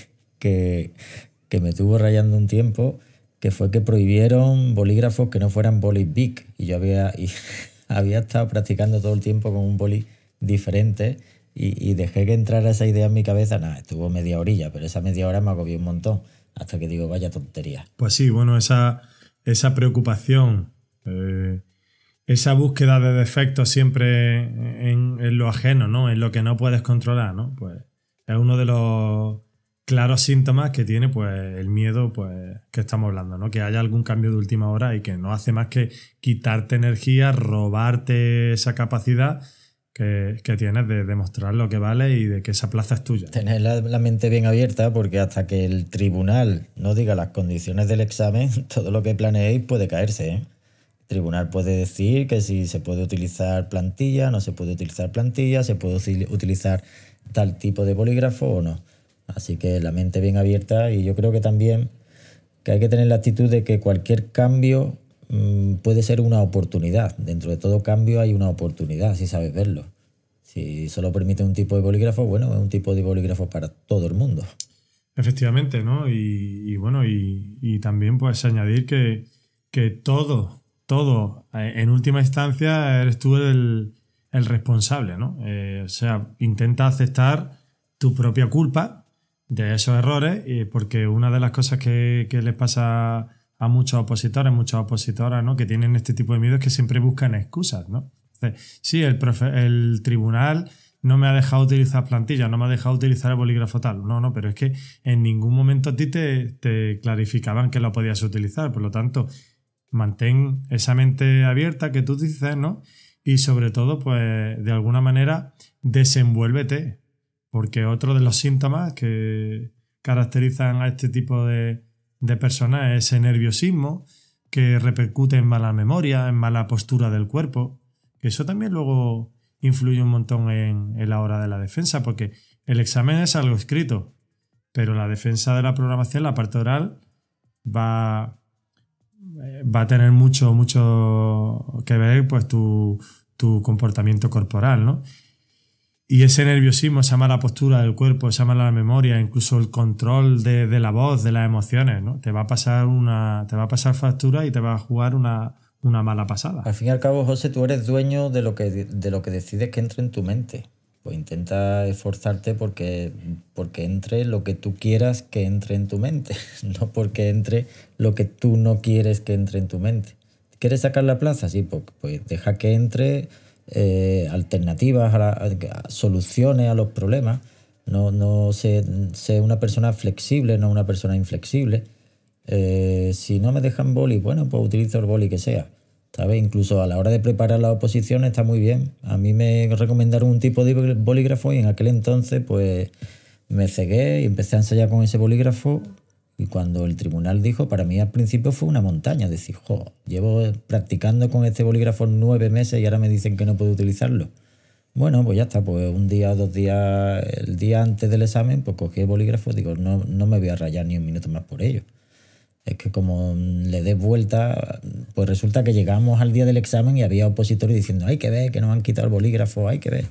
que, me tuvo rayando un tiempo, que fue que prohibieron bolígrafos que no fueran bolis big. Y yo había, estado practicando todo el tiempo con un boli diferente y, y dejé que entrara esa idea en mi cabeza. Nada, estuvo media orilla, pero esa media hora me agobió un montón hasta que digo, vaya tontería. Pues sí, bueno, esa, preocupación, eh, esa búsqueda de defectos siempre en, lo ajeno, ¿no? En lo que no puedes controlar, ¿no? Pues es uno de los claros síntomas que tiene pues el miedo pues que estamos hablando, ¿no? Que haya algún cambio de última hora y que no hace más que quitarte energía, robarte esa capacidad que, tienes de demostrar lo que vale y de que esa plaza es tuya. Tener la, mente bien abierta porque hasta que el tribunal no diga las condiciones del examen, todo lo que planeéis puede caerse. ¿eh? El tribunal puede decir que si se puede utilizar plantilla, no se puede utilizar plantilla, se puede utilizar tal tipo de bolígrafo o no. Así que la mente bien abierta y yo creo que también que hay que tener la actitud de que cualquier cambio Mm, puede ser una oportunidad. Dentro de todo cambio hay una oportunidad, si sabes verlo. Si solo permite un tipo de bolígrafo, bueno, es un tipo de bolígrafo para todo el mundo. Efectivamente, ¿no? Y, bueno, y, también puedes añadir que, todo, todo, eh, en última instancia eres tú el, responsable, ¿no? Eh, o sea, intenta aceptar tu propia culpa de esos errores, eh, porque una de las cosas que, que les pasa a muchos opositores, muchas opositoras, ¿no? Que tienen este tipo de miedos que siempre buscan excusas, ¿no? sí, el, el tribunal no me ha dejado utilizar plantillas, no me ha dejado utilizar el bolígrafo tal. No, no, pero es que en ningún momento a ti te, te clarificaban que lo podías utilizar. Por lo tanto, mantén esa mente abierta que tú dices, ¿no? Y sobre todo, pues, de alguna manera, desenvuélvete. Porque otro de los síntomas que caracterizan a este tipo de, de personas ese nerviosismo que repercute en mala memoria, en mala postura del cuerpo, eso también luego influye un montón en, la hora de la defensa, porque el examen es algo escrito, pero la defensa de la programación, la parte oral, va, va a tener mucho, mucho que ver pues, tu, tu comportamiento corporal, ¿no? Y ese nerviosismo, esa mala postura del cuerpo, esa mala memoria, incluso el control de, la voz, de las emociones, ¿no? Te va a pasar una, te va a pasar factura y te va a jugar una, una, mala pasada. Al fin y al cabo, José, tú eres dueño de lo que, de lo que decides que entre en tu mente. Pues intenta esforzarte porque, porque entre lo que tú quieras que entre en tu mente, no porque entre lo que tú no quieres que entre en tu mente. ¿Quieres sacar la plaza? Sí, pues, pues deja que entre eh, alternativas, a, soluciones a los problemas. No, no sé, sé, una persona flexible, no una persona inflexible. Eh, si no me dejan boli, bueno, pues utilizo el boli que sea. ¿Sabes? Incluso a la hora de preparar la oposición está muy bien. A mí me recomendaron un tipo de bolígrafo y en aquel entonces pues me cegué y empecé a ensayar con ese bolígrafo y cuando el tribunal dijo, para mí al principio fue una montaña, decir, jo, llevo practicando con este bolígrafo nueve meses y ahora me dicen que no puedo utilizarlo. Bueno, pues ya está, pues un día o dos días, el día antes del examen, pues cogí el bolígrafo, digo, no, no me voy a rayar ni un minuto más por ello. Es que como le des vuelta, pues resulta que llegamos al día del examen y había opositores diciendo, hay que ver, que nos han quitado el bolígrafo, hay que ver.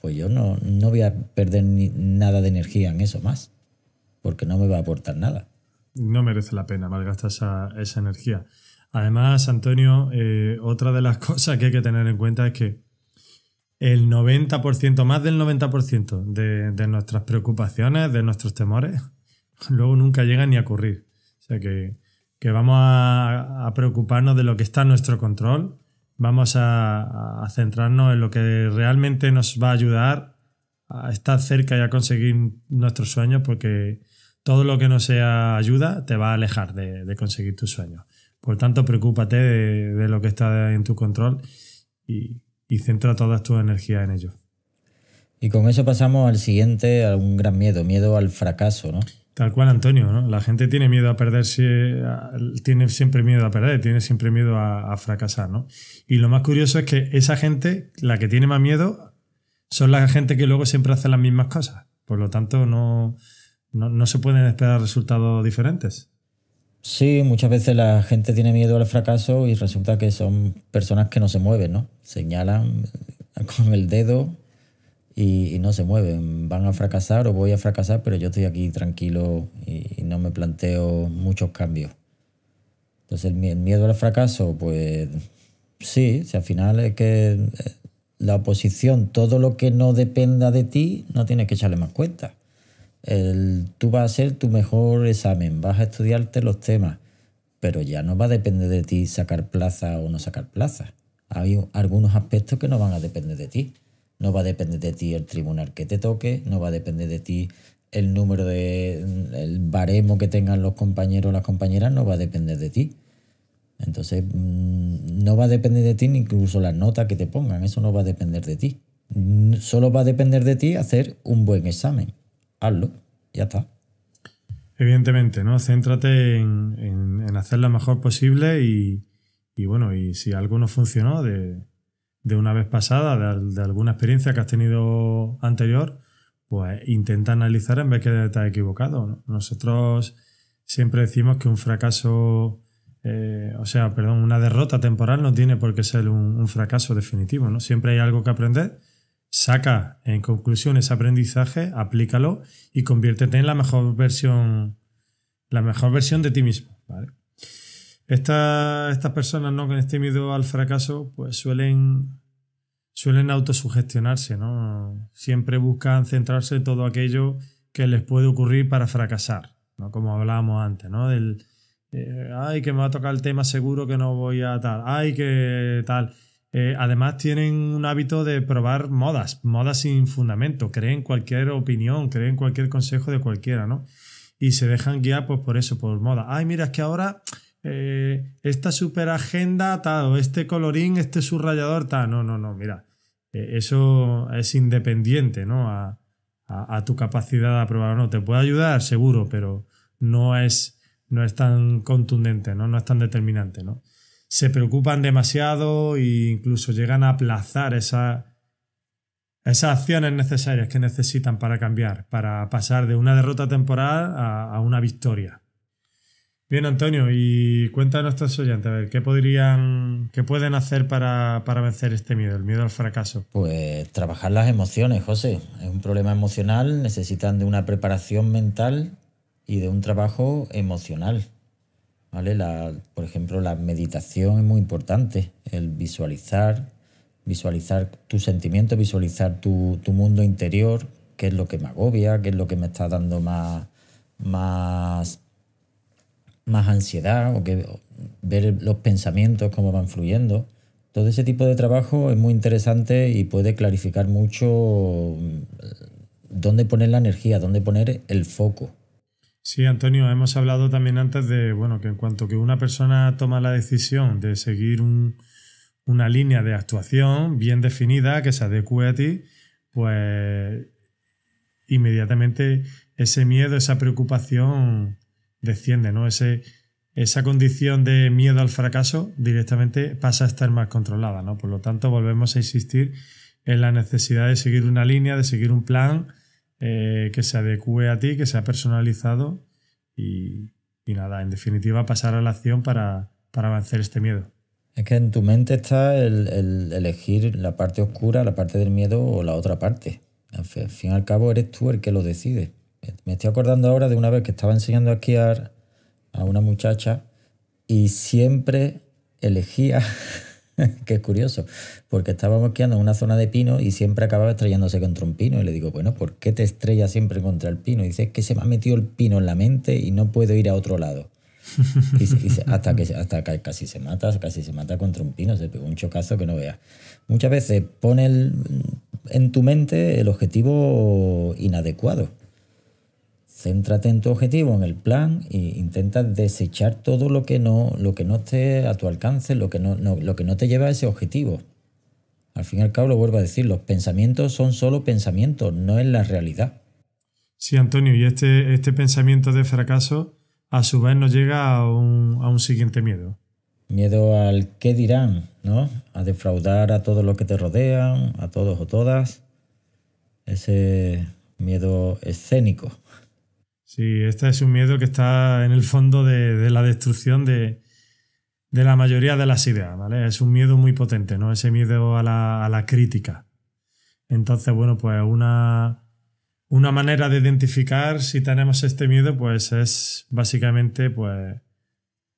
Pues yo no, no voy a perder nada de energía en eso más, porque no me va a aportar nada no merece la pena malgastar esa, esa energía. Además, Antonio, eh, otra de las cosas que hay que tener en cuenta es que el 90%, más del 90% de, nuestras preocupaciones, de nuestros temores, luego nunca llegan ni a ocurrir. O sea que, vamos a, preocuparnos de lo que está en nuestro control, vamos a, a, centrarnos en lo que realmente nos va a ayudar a estar cerca y a conseguir nuestros sueños, porque todo lo que no sea ayuda te va a alejar de, conseguir tus sueños. Por tanto, preocúpate de, lo que está en tu control y, centra todas tus energías en ello. Y con eso pasamos al siguiente, a un gran miedo, miedo al fracaso, ¿no? Tal cual, Antonio, ¿no? La gente tiene miedo a perderse, tiene siempre miedo a perder, tiene siempre miedo a, a, fracasar, ¿no? Y lo más curioso es que esa gente, la que tiene más miedo, son la gente que luego siempre hace las mismas cosas. Por lo tanto, no, no, se pueden esperar resultados diferentes. Sí, muchas veces la gente tiene miedo al fracaso y resulta que son personas que no se mueven, ¿no? Señalan con el dedo y, no se mueven. Van a fracasar o voy a fracasar, pero yo estoy aquí tranquilo y, no me planteo muchos cambios. Entonces el, miedo al fracaso, pues sí, si al final es que eh, la oposición, todo lo que no dependa de ti, no tiene que echarle más cuenta tú vas a hacer tu mejor examen, vas a estudiarte los temas, pero ya no va a depender de ti sacar plaza o no sacar plaza. Hay algunos aspectos que no van a depender de ti. No va a depender de ti el tribunal que te toque, no va a depender de ti el número de. el baremo que tengan los compañeros o las compañeras, no va a depender de ti. Entonces, mm, no va a depender de ti incluso las notas que te pongan, eso no va a depender de ti. Solo va a depender de ti hacer un buen examen hazlo, ya está. Evidentemente, ¿no? Céntrate en, hacer lo mejor posible y, bueno, y si algo no funcionó de, una vez pasada, de, alguna experiencia que has tenido anterior, pues intenta analizar en vez que te equivocado. Nosotros siempre decimos que un fracaso, eh, o sea, perdón, una derrota temporal no tiene por qué ser un, un, fracaso definitivo, ¿no? Siempre hay algo que aprender Saca en conclusión ese aprendizaje, aplícalo y conviértete en la mejor versión, la mejor versión de ti mismo. ¿vale? estas personas ¿no? con este miedo al fracaso pues suelen, suelen autosugestionarse, ¿no? siempre buscan centrarse en todo aquello que les puede ocurrir para fracasar, ¿no? como hablábamos antes, ¿no? del, eh, ay, que me va a tocar el tema seguro que no voy a tal, ay, que tal. Eh, además tienen un hábito de probar modas, modas sin fundamento, creen cualquier opinión, creen cualquier consejo de cualquiera, ¿no? Y se dejan guiar pues, por eso, por moda. Ay, mira, es que ahora eh, esta super agenda este colorín, este subrayador tal. No, no, no, mira, eh, eso es independiente, ¿no? A, tu capacidad de probar o no. Te puede ayudar, seguro, pero no es, no es tan contundente, ¿no? No es tan determinante, ¿no? se preocupan demasiado e incluso llegan a aplazar esas acciones necesarias que necesitan para cambiar, para pasar de una derrota temporal a, una victoria. Bien, Antonio, y cuéntanos a nuestros oyentes, a ver, ¿qué podrían, qué pueden hacer para, vencer este miedo, el miedo al fracaso? Pues trabajar las emociones, José. Es un problema emocional, necesitan de una preparación mental y de un trabajo emocional. ¿vale? La, por ejemplo, la meditación es muy importante, el visualizar, visualizar tus sentimientos, visualizar tu, mundo interior, qué es lo que me agobia, qué es lo que me está dando más, más, ansiedad, o que, ver los pensamientos, cómo van fluyendo. Todo ese tipo de trabajo es muy interesante y puede clarificar mucho mm, dónde poner la energía, dónde poner el foco. Sí, Antonio, hemos hablado también antes de, bueno, que en cuanto que una persona toma la decisión de seguir una línea de actuación bien definida que se adecue a ti, pues inmediatamente ese miedo, esa preocupación desciende, ¿no? Ese, esa condición de miedo al fracaso directamente pasa a estar más controlada, ¿no? Por lo tanto, volvemos a insistir en la necesidad de seguir una línea, de seguir un plan eh, que se adecue a ti, que sea personalizado y, nada, en definitiva pasar a la acción para, para vencer este miedo. Es que en tu mente está el, elegir la parte oscura, la parte del miedo o la otra parte. Al fin y al cabo eres tú el que lo decide. Eh, me estoy acordando ahora de una vez que estaba enseñando a esquiar a una muchacha y siempre elegía es curioso, porque estábamos quedando en una zona de pino y siempre acababa estrellándose contra un pino. Y le digo, bueno, ¿por qué te estrellas siempre contra el pino? Y dice, es que se me ha metido el pino en la mente y no puedo ir a otro lado. Y, hasta que hasta casi se mata, casi se mata contra un pino, se pegó un chocazo que no veas. Muchas veces pone en tu mente el objetivo inadecuado. Céntrate en tu objetivo, en el plan e intenta desechar todo lo que no, lo que no esté a tu alcance, lo que no, lo que no te lleva a ese objetivo. Al fin y al cabo, lo vuelvo a decir, los pensamientos son solo pensamientos, no es la realidad. Sí, Antonio, y este, este pensamiento de fracaso a su vez nos llega a un, a un siguiente miedo. Miedo al qué dirán, ¿no? A defraudar a todos los que te rodean, a todos o todas. Ese miedo escénico. Sí, este es un miedo que está en el fondo de, la destrucción de, la mayoría de las ideas, Es un miedo muy potente, ¿no? Ese miedo a la, crítica. Entonces, bueno, pues una, una manera de identificar si tenemos este miedo, pues es básicamente, pues,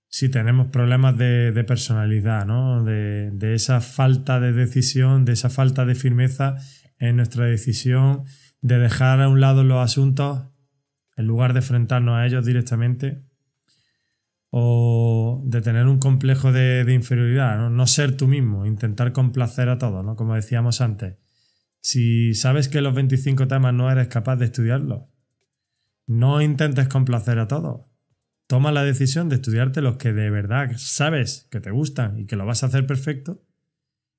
si tenemos problemas de, personalidad, ¿no? de, esa falta de decisión, de esa falta de firmeza en nuestra decisión, de dejar a un lado los asuntos en lugar de enfrentarnos a ellos directamente, o de tener un complejo de, inferioridad, ¿no? ser tú mismo, intentar complacer a todos, ¿no? como decíamos antes. Si sabes que los 25 temas no eres capaz de estudiarlos, no intentes complacer a todos. Toma la decisión de estudiarte los que de verdad sabes que te gustan y que lo vas a hacer perfecto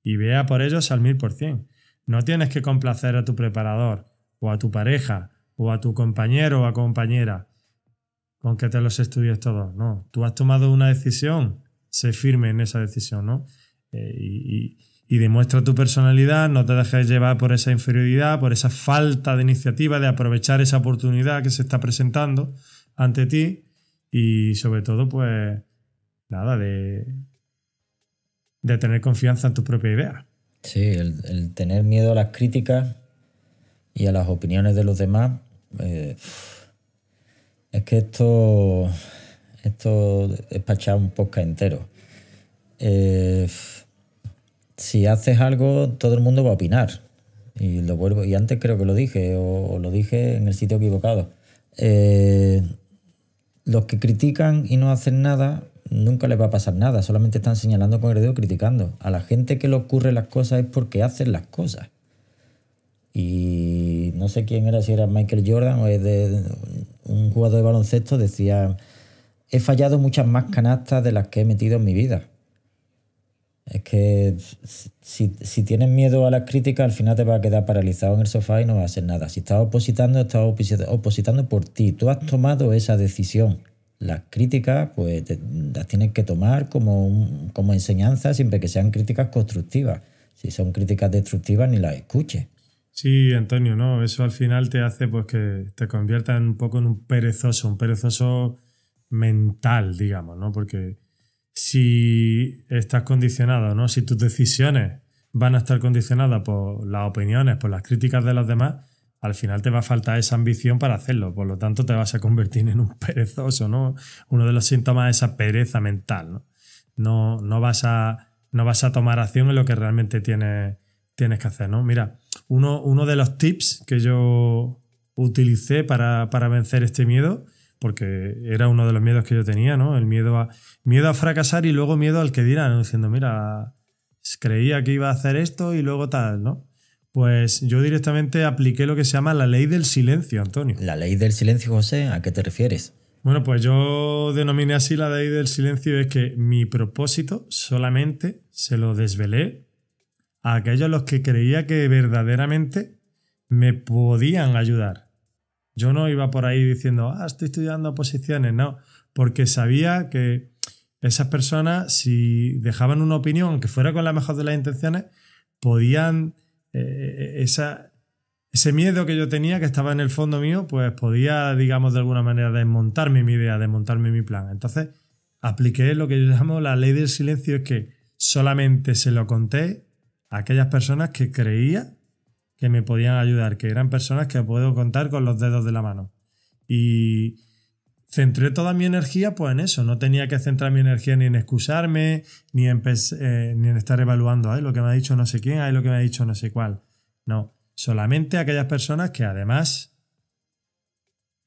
y vea por ellos al cien. No tienes que complacer a tu preparador o a tu pareja o a tu compañero o a compañera con que te los estudies todos, no. Tú has tomado una decisión, sé firme en esa decisión, ¿no? Eh, y, demuestra tu personalidad, no te dejes llevar por esa inferioridad, por esa falta de iniciativa, de aprovechar esa oportunidad que se está presentando ante ti y sobre todo, pues, nada, de, de tener confianza en tu propia idea. Sí, el tener miedo a las críticas y a las opiniones de los demás eh, es que esto, esto es para echar un podcast entero. Eh, si haces algo, todo el mundo va a opinar. Y lo vuelvo, y antes creo que lo dije, o, lo dije en el sitio equivocado. Eh, los que critican y no hacen nada, nunca les va a pasar nada, solamente están señalando con el dedo criticando. A la gente que le ocurre las cosas es porque hacen las cosas. Y no sé quién era, si era Michael Jordan o es de un jugador de baloncesto, decía, he fallado muchas más canastas de las que he metido en mi vida. Es que si, tienes miedo a las críticas, al final te vas a quedar paralizado en el sofá y no vas a hacer nada. Si estás opositando, estás opositando por ti. Tú has tomado esa decisión. Las críticas, pues las tienes que tomar como, como enseñanza, siempre que sean críticas constructivas. Si son críticas destructivas, ni las escuches. Sí, Antonio, ¿no? Eso al final te hace pues que te conviertas un poco en un perezoso, un perezoso mental, digamos, ¿no? Porque si estás condicionado, ¿no? Si tus decisiones van a estar condicionadas por las opiniones, por las críticas de los demás, al final te va a faltar esa ambición para hacerlo. Por lo tanto, te vas a convertir en un perezoso, ¿no? Uno de los síntomas es esa pereza mental, ¿no? No, no, vas, a, no vas a tomar acción en lo que realmente tienes, tienes que hacer, ¿no? Mira, uno, de los tips que yo utilicé para, vencer este miedo, porque era uno de los miedos que yo tenía, ¿no? El miedo a, miedo a fracasar y luego miedo al que dirán, diciendo, mira, creía que iba a hacer esto y luego tal, ¿no? Pues yo directamente apliqué lo que se llama la ley del silencio, Antonio. ¿La ley del silencio, José? ¿A qué te refieres? Bueno, pues yo denominé así la ley del silencio, es que mi propósito solamente se lo desvelé a aquellos los que creía que verdaderamente me podían ayudar. Yo no iba por ahí diciendo, ah, estoy estudiando posiciones, no, porque sabía que esas personas, si dejaban una opinión, que fuera con la mejor de las intenciones, podían, eh, eh, eh, esa, ese miedo que yo tenía, que estaba en el fondo mío, pues podía, digamos, de alguna manera desmontarme mi idea, desmontarme mi plan. Entonces, apliqué lo que yo llamo la ley del silencio, es que solamente se lo conté aquellas personas que creía que me podían ayudar, que eran personas que puedo contar con los dedos de la mano. Y centré toda mi energía pues en eso, no tenía que centrar mi energía ni en excusarme, ni en, eh, ni estar evaluando, hay lo que me ha dicho no sé quién, lo que me ha dicho no sé cuál. No, solamente aquellas personas que además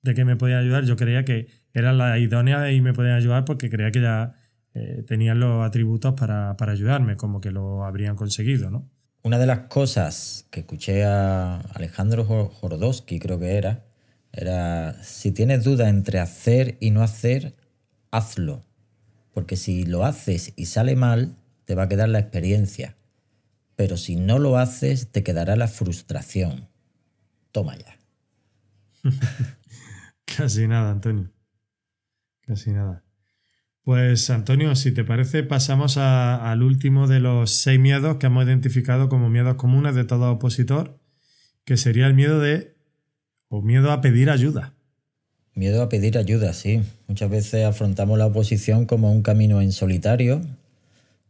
de que me podían ayudar, yo creía que eran las idóneas y me podían ayudar porque creía que ya eh, tenían los atributos para, ayudarme, como que lo habrían conseguido, ¿no? Una de las cosas que escuché a Alejandro Jordowski, creo que era, era si tienes duda entre hacer y no hacer, hazlo. Porque si lo haces y sale mal, te va a quedar la experiencia. Pero si no lo haces, te quedará la frustración. Toma ya. Casi nada, Antonio. Casi nada. Pues Antonio, si te parece, pasamos al último de los seis miedos que hemos identificado como miedos comunes de todo opositor, que sería el miedo de o miedo a pedir ayuda. Miedo a pedir ayuda, sí. Muchas veces afrontamos la oposición como un camino en solitario,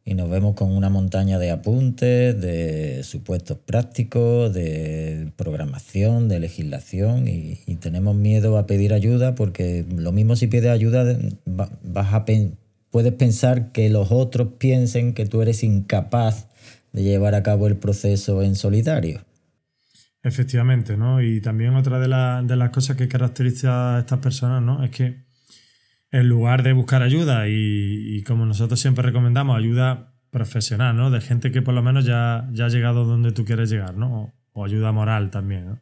y nos vemos con una montaña de apuntes, de supuestos prácticos, de programación, de legislación y, tenemos miedo a pedir ayuda porque lo mismo si pides ayuda vas a puedes pensar que los otros piensen que tú eres incapaz de llevar a cabo el proceso en solitario. Efectivamente, ¿no? Y también otra de, de las cosas que caracteriza a estas personas, ¿no? Es que en lugar de buscar ayuda y, como nosotros siempre recomendamos, ayuda profesional, ¿no? De gente que por lo menos ya, ya ha llegado donde tú quieres llegar, ¿no? O, ayuda moral también, ¿no?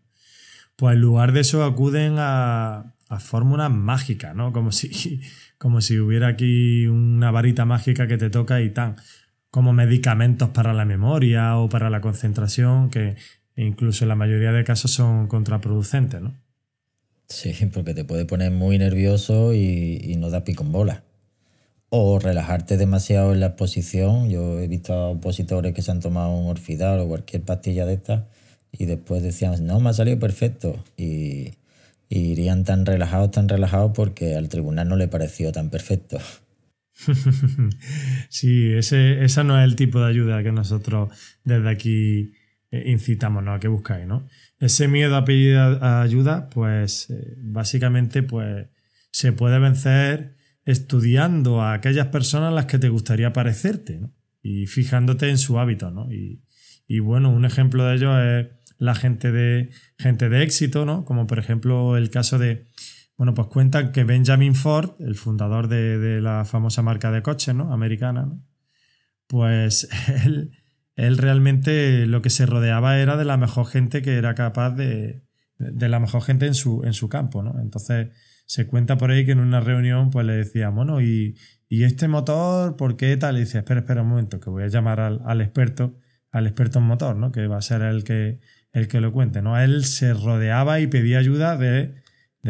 Pues en lugar de eso acuden a, a fórmulas mágicas, ¿no? Como si, como si hubiera aquí una varita mágica que te toca y tan. Como medicamentos para la memoria o para la concentración, que incluso en la mayoría de casos son contraproducentes, ¿no? Sí, porque te puede poner muy nervioso y, no da pico en bola. O relajarte demasiado en la exposición. Yo he visto a opositores que se han tomado un orfidal o cualquier pastilla de estas y después decían, no, me ha salido perfecto. Y, irían tan relajados, tan relajados porque al tribunal no le pareció tan perfecto. sí, ese, ese no es el tipo de ayuda que nosotros desde aquí eh, incitamos, ¿no? ¿A que buscáis, no? ese miedo a pedir ayuda, pues eh, básicamente pues, se puede vencer estudiando a aquellas personas a las que te gustaría parecerte ¿no? y fijándote en su hábito. ¿no? Y, bueno, un ejemplo de ello es la gente de, gente de éxito, ¿no? como por ejemplo el caso de, bueno, pues cuentan que Benjamin Ford, el fundador de, de la famosa marca de coches ¿no? americana, pues él él realmente lo que se rodeaba era de la mejor gente que era capaz de, de la mejor gente en su, en su campo, ¿no? Entonces se cuenta por ahí que en una reunión pues le decíamos, bueno, ¿y, este motor por qué tal? Y dice, espera, espera un momento, que voy a llamar al, experto, al experto en motor, ¿no? Que va a ser el que, el que lo cuente, ¿no? Él se rodeaba y pedía ayuda de,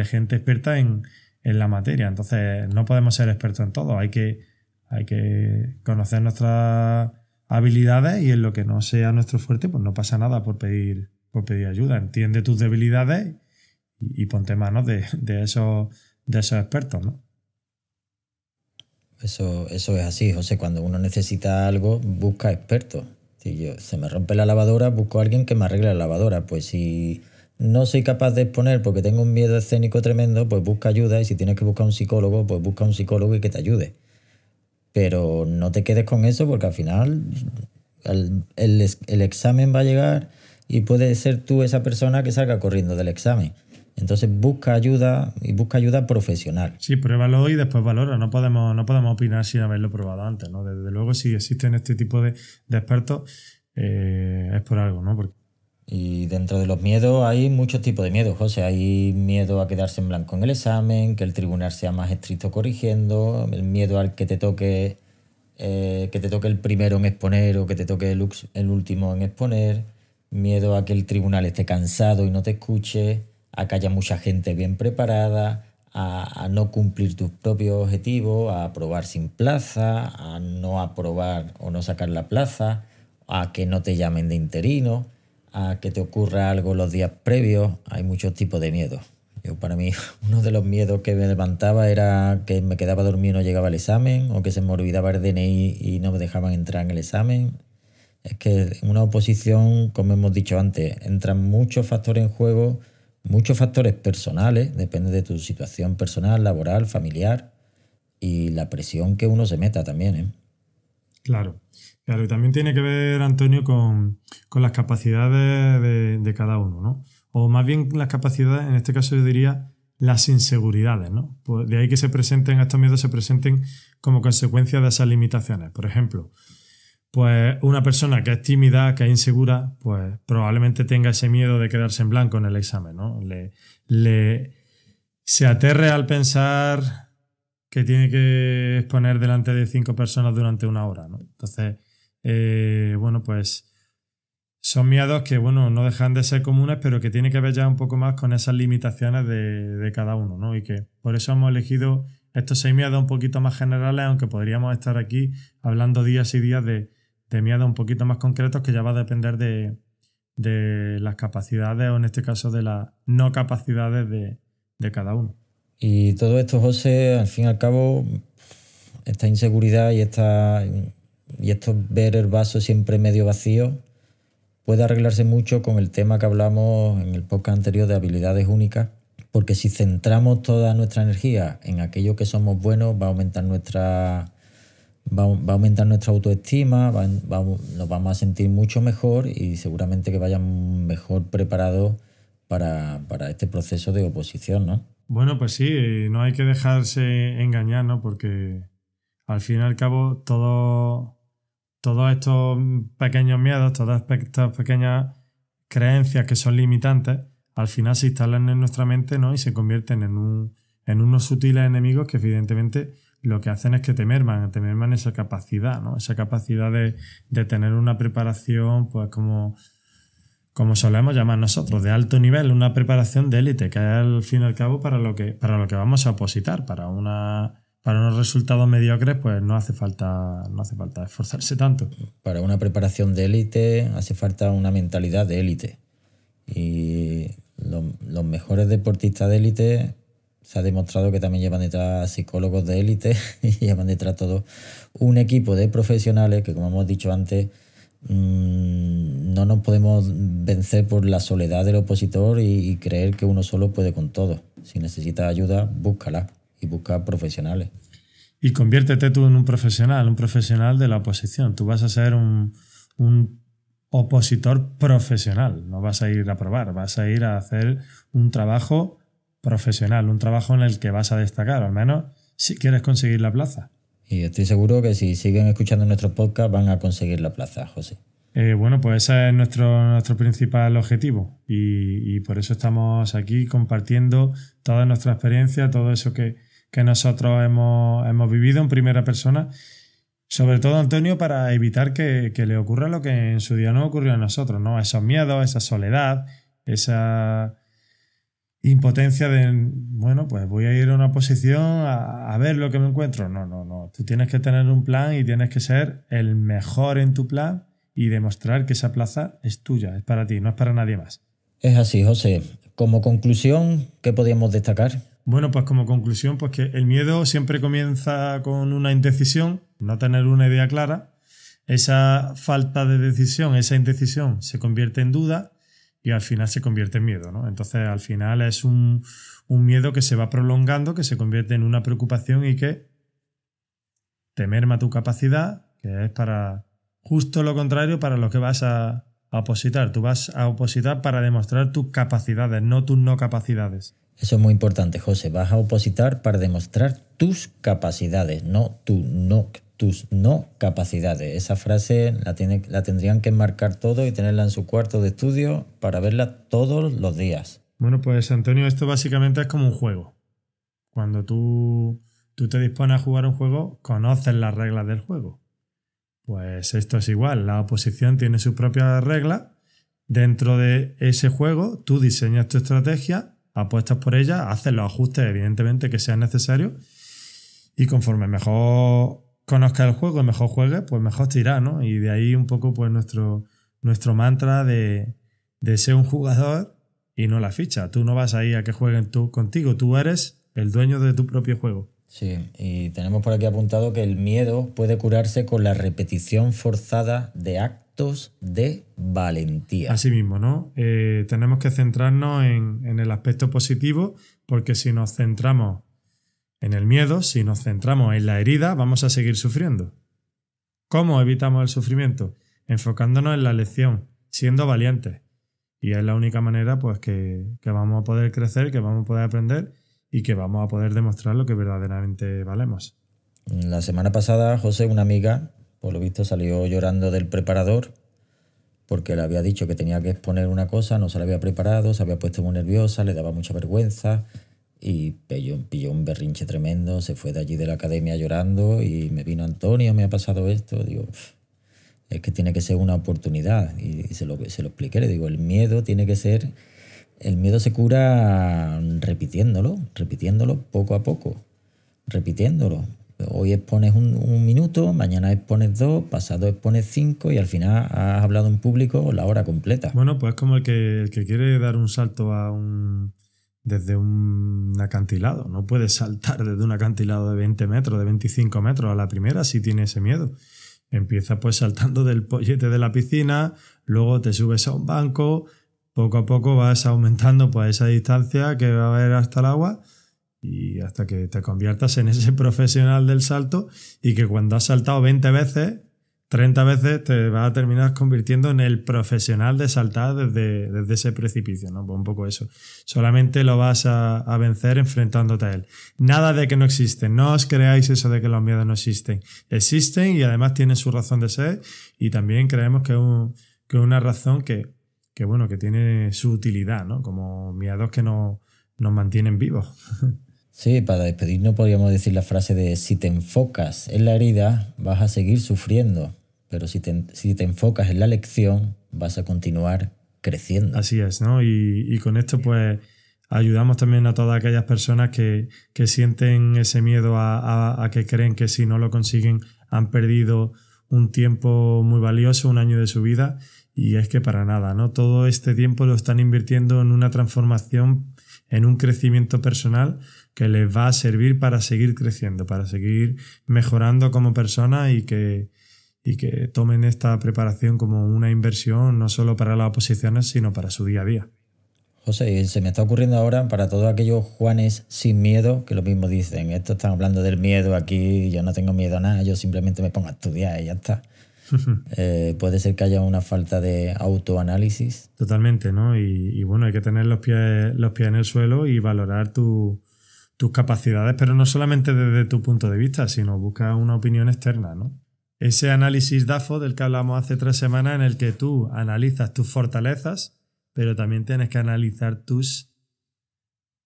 gente experta en, en la materia, entonces no podemos ser expertos en todo, hay que, hay que conocer nuestra habilidades y en lo que no sea nuestro fuerte, pues no pasa nada por pedir, por pedir ayuda. Entiende tus debilidades y, ponte manos de, de, esos, de esos expertos, ¿no? Eso, eso es así, José. Cuando uno necesita algo, busca expertos. Si yo, se me rompe la lavadora, busco a alguien que me arregle la lavadora. Pues si no soy capaz de exponer porque tengo un miedo escénico tremendo, pues busca ayuda. Y si tienes que buscar un psicólogo, pues busca un psicólogo y que te ayude. Pero no te quedes con eso porque al final el, examen va a llegar y puede ser tú esa persona que salga corriendo del examen. Entonces busca ayuda y busca ayuda profesional. Sí, pruébalo y después valora. No podemos, no podemos opinar sin haberlo probado antes, ¿no? Desde luego, si existen este tipo de, de expertos, eh, es por algo, ¿no? Porque y dentro de los miedos hay muchos tipos de miedos, José. Hay miedo a quedarse en blanco en el examen, que el tribunal sea más estricto corrigiendo, el miedo al que te toque, eh, que te toque el primero en exponer o que te toque el, último en exponer, miedo a que el tribunal esté cansado y no te escuche, a que haya mucha gente bien preparada, a, a, no cumplir tus propios objetivos, a aprobar sin plaza, a no aprobar o no sacar la plaza, a que no te llamen de interino a que te ocurra algo los días previos, hay muchos tipos de miedos. Yo para mí uno de los miedos que me levantaba era que me quedaba dormido y no llegaba al examen, o que se me olvidaba el DNI y no me dejaban entrar en el examen. Es que en una oposición, como hemos dicho antes, entran muchos factores en juego, muchos factores personales, depende de tu situación personal, laboral, familiar, y la presión que uno se meta también. ¿eh? Claro, claro, y también tiene que ver, Antonio, con, las capacidades de, cada uno, ¿no? O más bien las capacidades, en este caso yo diría las inseguridades, ¿no? Pues de ahí que se presenten, estos miedos se presenten como consecuencia de esas limitaciones. Por ejemplo, pues una persona que es tímida, que es insegura, pues probablemente tenga ese miedo de quedarse en blanco en el examen, ¿no? Le, le se aterre al pensar que tiene que exponer delante de cinco personas durante una hora, ¿no? Entonces, eh, bueno, pues son miedos que, bueno, no dejan de ser comunes, pero que tiene que ver ya un poco más con esas limitaciones de, cada uno, ¿no? Y que por eso hemos elegido estos seis miedos un poquito más generales, aunque podríamos estar aquí hablando días y días de, miedos un poquito más concretos que ya va a depender de, las capacidades o en este caso de las no capacidades de cada uno. Y todo esto, José, al fin y al cabo, esta inseguridad y, esta, y esto ver el vaso siempre medio vacío puede arreglarse mucho con el tema que hablamos en el podcast anterior de habilidades únicas, porque si centramos toda nuestra energía en aquello que somos buenos, va a aumentar nuestra, va, aumentar nuestra autoestima, nos vamos a sentir mucho mejor y seguramente que vayamos mejor preparados para, para este proceso de oposición, ¿no? Bueno, pues sí, eh, no hay que dejarse engañar, ¿no? Porque al fin y al cabo todo, todos estos pequeños miedos, todas estas pequeñas creencias que son limitantes, al final se instalan en nuestra mente ¿no? y se convierten en, un, en unos sutiles enemigos que evidentemente lo que hacen es que te merman, te merman esa capacidad, ¿no? esa capacidad de, de tener una preparación pues como como solemos llamar nosotros, de alto nivel, una preparación de élite, que al fin y al cabo para lo que, para lo que vamos a opositar, para una para unos resultados mediocres, pues no hace falta, no hace falta esforzarse tanto. Para una preparación de élite hace falta una mentalidad de élite. Y los, los mejores deportistas de élite se ha demostrado que también llevan detrás psicólogos de élite y llevan detrás todo un equipo de profesionales que, como hemos dicho antes, Mm, no nos podemos vencer por la soledad del opositor y, creer que uno solo puede con todo. Si necesitas ayuda, búscala y busca profesionales. Y conviértete tú en un profesional, un profesional de la oposición. Tú vas a ser un opositor profesional, no vas a ir a probar, vas a ir a hacer un trabajo profesional, un trabajo en el que vas a destacar, al menos si quieres conseguir la plaza. Y estoy seguro que si siguen escuchando nuestro podcast van a conseguir la plaza, José. Eh, bueno, pues ese es nuestro, nuestro principal objetivo y, por eso estamos aquí compartiendo toda nuestra experiencia, todo eso que, nosotros hemos, vivido en primera persona, sobre todo Antonio, para evitar que, que, le ocurra lo que en su día no ocurrió a nosotros, ¿no? Esos miedos, esa soledad, esa, impotencia de, bueno, pues voy a ir a una posición a, ver lo que me encuentro. No, no, no. Tú tienes que tener un plan y tienes que ser el mejor en tu plan y demostrar que esa plaza es tuya, es para ti, no es para nadie más. Es así, José. Como conclusión, ¿qué podríamos destacar? Bueno, pues como conclusión, pues que el miedo siempre comienza con una indecisión, no tener una idea clara. Esa falta de decisión, esa indecisión se convierte en duda y al final se convierte en miedo, ¿no? Entonces al final es un, miedo que se va prolongando, que se convierte en una preocupación y que te merma tu capacidad, que es para justo lo contrario para lo que vas a, opositar. Tú vas a opositar para demostrar tus capacidades, no tus no capacidades. Eso es muy importante, José. Vas a opositar para demostrar tus capacidades, no tu no tus no capacidades. Esa frase la, tiene, la tendrían que marcar todo y tenerla en su cuarto de estudio para verla todos los días. Bueno, pues Antonio, esto básicamente es como un juego. Cuando tú, tú te dispones a jugar un juego, conoces las reglas del juego. Pues esto es igual, la oposición tiene su propia regla Dentro de ese juego, tú diseñas tu estrategia, apuestas por ella, haces los ajustes, evidentemente, que sean necesarios. Y conforme mejor conozca el juego y mejor juegue, pues mejor te ¿no? Y de ahí un poco pues nuestro, nuestro mantra de, de ser un jugador y no la ficha. Tú no vas ahí a que jueguen tú, contigo, tú eres el dueño de tu propio juego. Sí, y tenemos por aquí apuntado que el miedo puede curarse con la repetición forzada de actos de valentía. Así mismo, ¿no? Eh, tenemos que centrarnos en, en el aspecto positivo, porque si nos centramos en el miedo, si nos centramos en la herida, vamos a seguir sufriendo. ¿Cómo evitamos el sufrimiento? Enfocándonos en la lección, siendo valientes. Y es la única manera pues, que, que vamos a poder crecer, que vamos a poder aprender y que vamos a poder demostrar lo que verdaderamente valemos. La semana pasada, José, una amiga, por lo visto, salió llorando del preparador porque le había dicho que tenía que exponer una cosa, no se la había preparado, se había puesto muy nerviosa, le daba mucha vergüenza, y pilló, un berrinche tremendo, se fue de allí de la academia llorando y me vino Antonio, me ha pasado esto. Digo, es que tiene que ser una oportunidad. Y, se, lo, se lo expliqué, le digo, el miedo tiene que ser, el miedo se cura repitiéndolo, repitiéndolo poco a poco, repitiéndolo. Hoy expones un, minuto, mañana expones dos, pasado expones cinco y al final has hablado en público la hora completa. Bueno, pues como el que quiere dar un salto a un desde un acantilado. No puedes saltar desde un acantilado de 20 metros, de 25 metros a la primera si tienes ese miedo. Empieza pues saltando del pollete de la piscina, luego te subes a un banco, poco a poco vas aumentando pues esa distancia que va a haber hasta el agua y hasta que te conviertas en ese profesional del salto y que cuando has saltado 20 veces 30 veces te vas a terminar convirtiendo en el profesional de saltar desde, ese precipicio, ¿no? Pues un poco eso. Solamente lo vas a, vencer enfrentándote a él. Nada de que no existen. No os creáis eso de que los miedos no existen. Existen y además tienen su razón de ser y también creemos que es que una razón que, bueno, que tiene su utilidad, ¿no? Como miedos que no, nos mantienen vivos. Sí, para despedirnos podríamos decir la frase de si te enfocas en la herida, vas a seguir sufriendo pero si te, si te enfocas en la lección, vas a continuar creciendo. Así es, ¿no? Y, con esto, pues, ayudamos también a todas aquellas personas que, sienten ese miedo a, a que creen que si no lo consiguen han perdido un tiempo muy valioso, un año de su vida, y es que para nada, ¿no? Todo este tiempo lo están invirtiendo en una transformación, en un crecimiento personal que les va a servir para seguir creciendo, para seguir mejorando como persona y que, y que tomen esta preparación como una inversión no solo para las oposiciones, sino para su día a día. José, se me está ocurriendo ahora para todos aquellos Juanes sin miedo, que lo mismo dicen, esto están hablando del miedo aquí, yo no tengo miedo a nada, yo simplemente me pongo a estudiar y ya está. Eh, puede ser que haya una falta de autoanálisis. Totalmente, ¿no? Y, bueno, hay que tener los pies, los pies en el suelo y valorar tus capacidades, pero no solamente desde tu punto de vista, sino busca una opinión externa, ¿no? Ese análisis DAFO del que hablamos hace tres semanas en el que tú analizas tus fortalezas, pero también tienes que analizar tus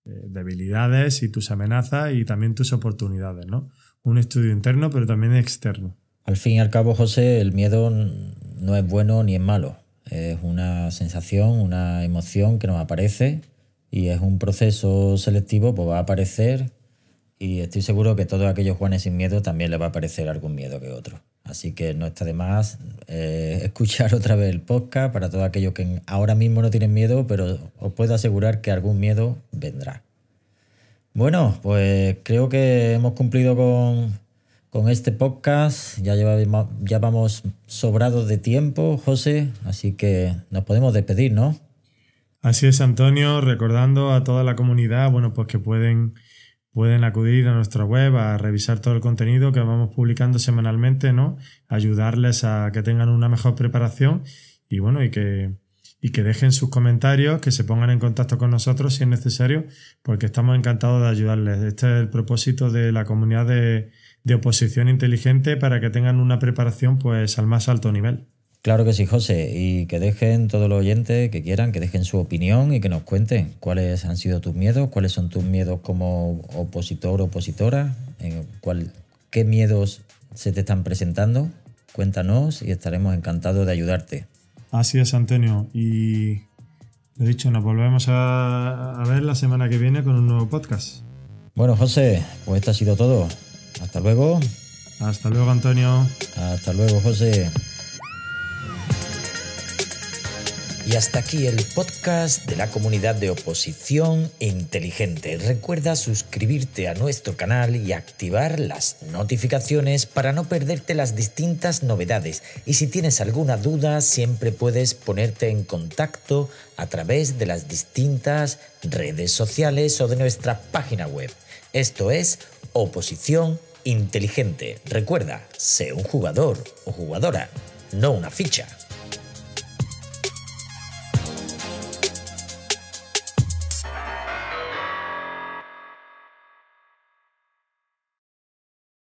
eh, debilidades y tus amenazas y también tus oportunidades, ¿no? Un estudio interno, pero también externo. Al fin y al cabo, José, el miedo no es bueno ni es malo. Es una sensación, una emoción que nos aparece y es un proceso selectivo, pues va a aparecer y estoy seguro que todos aquellos Juanes sin miedo también les va a aparecer algún miedo que otro. Así que no está de más eh, escuchar otra vez el podcast para todos aquellos que ahora mismo no tienen miedo, pero os puedo asegurar que algún miedo vendrá. Bueno, pues creo que hemos cumplido con, con este podcast. Ya, llevamos, ya vamos sobrados de tiempo, José, así que nos podemos despedir, ¿no? Así es, Antonio, recordando a toda la comunidad, bueno, pues que pueden pueden acudir a nuestra web a revisar todo el contenido que vamos publicando semanalmente, ¿no? Ayudarles a que tengan una mejor preparación y bueno, y que, que dejen sus comentarios, que se pongan en contacto con nosotros si es necesario, porque estamos encantados de ayudarles. Este es el propósito de la comunidad de, de oposición inteligente para que tengan una preparación pues al más alto nivel. Claro que sí, José, y que dejen todos los oyentes que quieran, que dejen su opinión y que nos cuenten cuáles han sido tus miedos, cuáles son tus miedos como opositor o opositora, qué miedos se te están presentando. Cuéntanos y estaremos encantados de ayudarte. Así es, Antonio. Y lo dicho, nos volvemos a, ver la semana que viene con un nuevo podcast. Bueno, José, pues esto ha sido todo. Hasta luego. Hasta luego, Antonio. Hasta luego, José. Y hasta aquí el podcast de la comunidad de oposición inteligente. Recuerda suscribirte a nuestro canal y activar las notificaciones para no perderte las distintas novedades. Y si tienes alguna duda, siempre puedes ponerte en contacto a través de las distintas redes sociales o de nuestra página web. Esto es oposición inteligente. Recuerda, sé un jugador o jugadora, no una ficha.